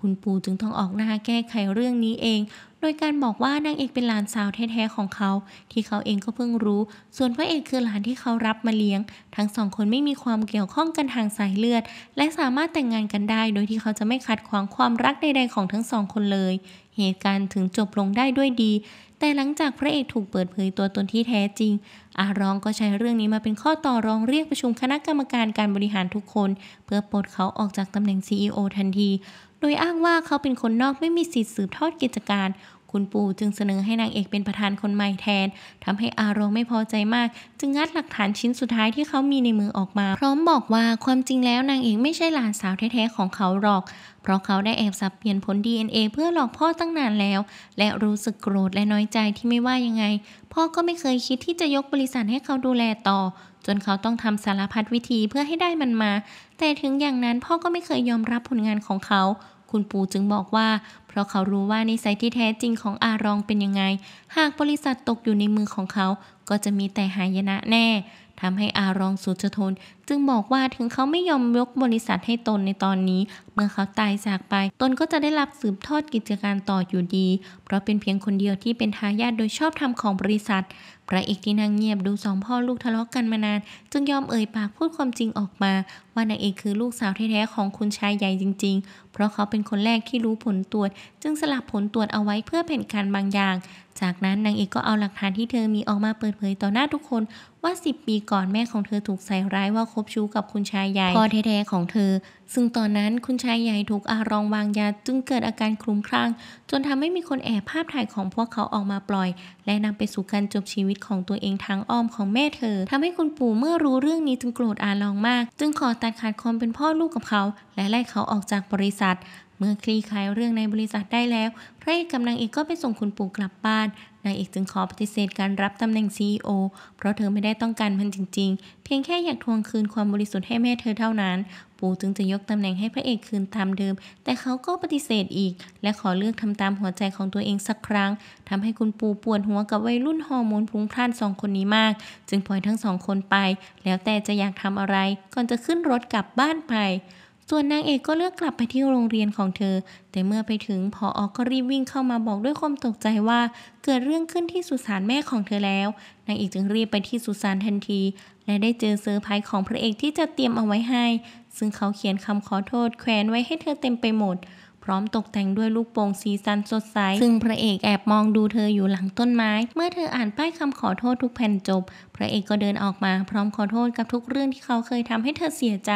คุณปู่จึงต้องออกหน้าแก้ไขเรื่องนี้เองโดยการบอกว่านางเอกเป็นหลานสาวแท้ ๆ ของเขา ที่เขาเองก็เพิ่งรู้ ส่วนพระเอกคือหลานที่เขารับมาเลี้ยง ทั้งสองคนไม่มีความเกี่ยวข้องกันทางสายเลือด และสามารถแต่งงานกันได้ โดยที่เขาจะไม่ขัดขวางความรักใดๆของทั้งสอง คนเลย เหตุการณ์ถึงจบลงได้ด้วยดี แต่หลังจากพระเอกถูกเปิดเผยตัวตนที่แท้จริงอารองก็ใช้เรื่องนี้มาเป็นข้อต่อรองเรียกประชุมคณะกรรมการการบริหารทุกคน เพื่อปลดเขาออกจากตำแหน่ง CEO ทันทีโดยอ้างว่าเขาเป็นคนนอกไม่มีสิทธิ์สืบทอดกิจการ คุณปู่จึงเสนอให้นางเอกเป็นประธานคนใหม่แทน ทำให้อารงไม่พอใจมาก จึงงัดหลักฐานชิ้นสุดท้ายที่เขามีในมือออกมา พร้อมบอกว่าความจริงแล้วนางเอกไม่ใช่หลานสาวแท้ๆของเขาหรอก เพราะเขาได้แอบสับเปลี่ยนผล DNA เพื่อหลอกพ่อตั้งนานแล้ว และรู้สึกโกรธและน้อยใจที่ไม่ว่ายังไงพ่อก็ไม่เคยคิดที่จะยกบริษัทให้เขาดูแลต่อจนเขาต้องทำสารพัดวิธีเพื่อให้ได้มันมา แต่ถึงอย่างนั้นพ่อก็ไม่เคยยอมรับผลงานของเขา คุณปู่จึงบอกว่าเพราะเขารู้ว่านิสัยที่แท้จริงของอารองเป็นยังไง หากบริษัทตกอยู่ในมือของเขา ก็จะมีแต่หายนะแน่ ทำให้อารองสุจทนจึงบอกว่าถึงเขาไม่ยอมยกบริษัทให้ตนในตอนนี้ เมื่อเขาตายจากไป ตนก็จะได้รับสืบทอดกิจการต่ออยู่ดี เพราะเป็นเพียงคนเดียวที่เป็นทายาทโดยชอบธรรมของบริษัทพระเอกที่นั่งเงียบดูสองพ่อลูกทะเลาะกกันมานานจึงยอมเอ่ยปากพูดความจริงออกมา ว่านางเอกคือลูกสาวแท้ๆของคุณชายใหญ่จริงๆ เพราะเขาเป็นคนแรกที่รู้ผลตรวจ จึงสลับผลตรวจเอาไว้เพื่อแผ่นการบางอย่าง จากนั้นนางเอกก็เอาหลักฐานที่เธอมีออกมาเปิดเผยต่อหน้าทุกคนว่า 10 ปีก่อนแม่ของเธอถูกใส่ร้ายว่าคบชู้กับคุณชายใหญ่พ่อแท้ๆของเธอ ซึ่งตอนนั้นคุณชายใหญ่ถูกอารองวางยาจึงเกิดอาการคลุ้มคลั่ง จนทำให้มีคนแอบภาพถ่ายของพวกเขาออกมาปล่อย และนำไปสู่การจบชีวิตของตัวเองทางอ้อมของแม่เธอ ทำให้คุณปู่เมื่อรู้เรื่องนี้จึงโกรธอารองมาก จึงขอตัดขาดความเป็นพ่อลูกกับเขา และไล่เขาออกจากบริษัทเมื่อคลี่คลายเรื่องในบริษัทได้แล้ว พระเอกกับนางเอกก็ไปส่งคุณปู่กลับบ้านนางเอกจึงขอปฏิเสธการรับตำแหน่ง CEO เพราะเธอไม่ได้ต้องการมันจริง ๆ เพียงแค่อยากทวงคืนความบริสุทธิ์ให้แม่เธอเท่านั้น ปู่จึงจะยกตำแหน่งให้พระเอกคืนตามเดิม แต่เขาก็ปฏิเสธอีก และขอเลือกทำตามหัวใจของตัวเองสักครั้งทำให้คุณปู่ปวดหัวกับวัยรุ่นฮอร์โมนพลุงพล่านสองคนนี้มาก จึงปล่อยทั้งสองคนไป แล้วแต่จะอยากทำอะไร ก่อนจะขึ้นรถกลับบ้านไปส่วนนางเอกก็เลือกกลับไปที่โรงเรียนของเธอ แต่เมื่อไปถึงพอออก็รีบวิ่งเข้ามาบอกด้วยความตกใจว่าเกิดเรื่องขึ้นที่สุสานแม่ของเธอแล้ว นางเอกจึงรีบไปที่สุสานทันที และได้เจอเซอร์ไพรส์ของพระเอกที่จะเตรียมเอาไว้ให้ ซึ่งเขาเขียนคำขอโทษแขวนไว้ให้เธอเต็มไปหมดร้อมตกแต่งด้วยลูกโป่งสีสันสดใส ซึ่งพระเอกแอบมองดูเธออยู่หลังต้นไม้ เมื่อเธออ่านป้ายคำขอโทษทุกแผ่นจบ พระเอกก็เดินออกมาพร้อมขอโทษกับทุกเรื่องที่เขาเคยทำให้เธอเสียใจ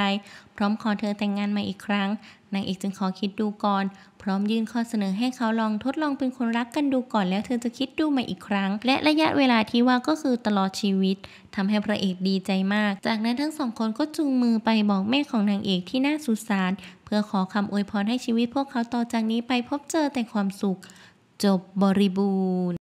พร้อมขอเธอแต่งงานมาอีกครั้ง นางเอกจึงขอคิดดูก่อน พร้อมยื่นข้อเสนอให้เขาลองทดลองเป็นคนรักกันดูก่อนแล้วเธอจะคิดดูมาอีกครั้ง และระยะเวลาที่ว่าก็คือตลอดชีวิตทำให้พระเอกดีใจมาก จากนั้นทั้งสองคนก็จูงมือไปบอกแม่ของนางเอกที่หน้าสุสานเพื่อขอคำอวยพรให้ชีวิตพวกเขาต่อจากนี้ไปพบเจอแต่ความสุข จบบริบูรณ์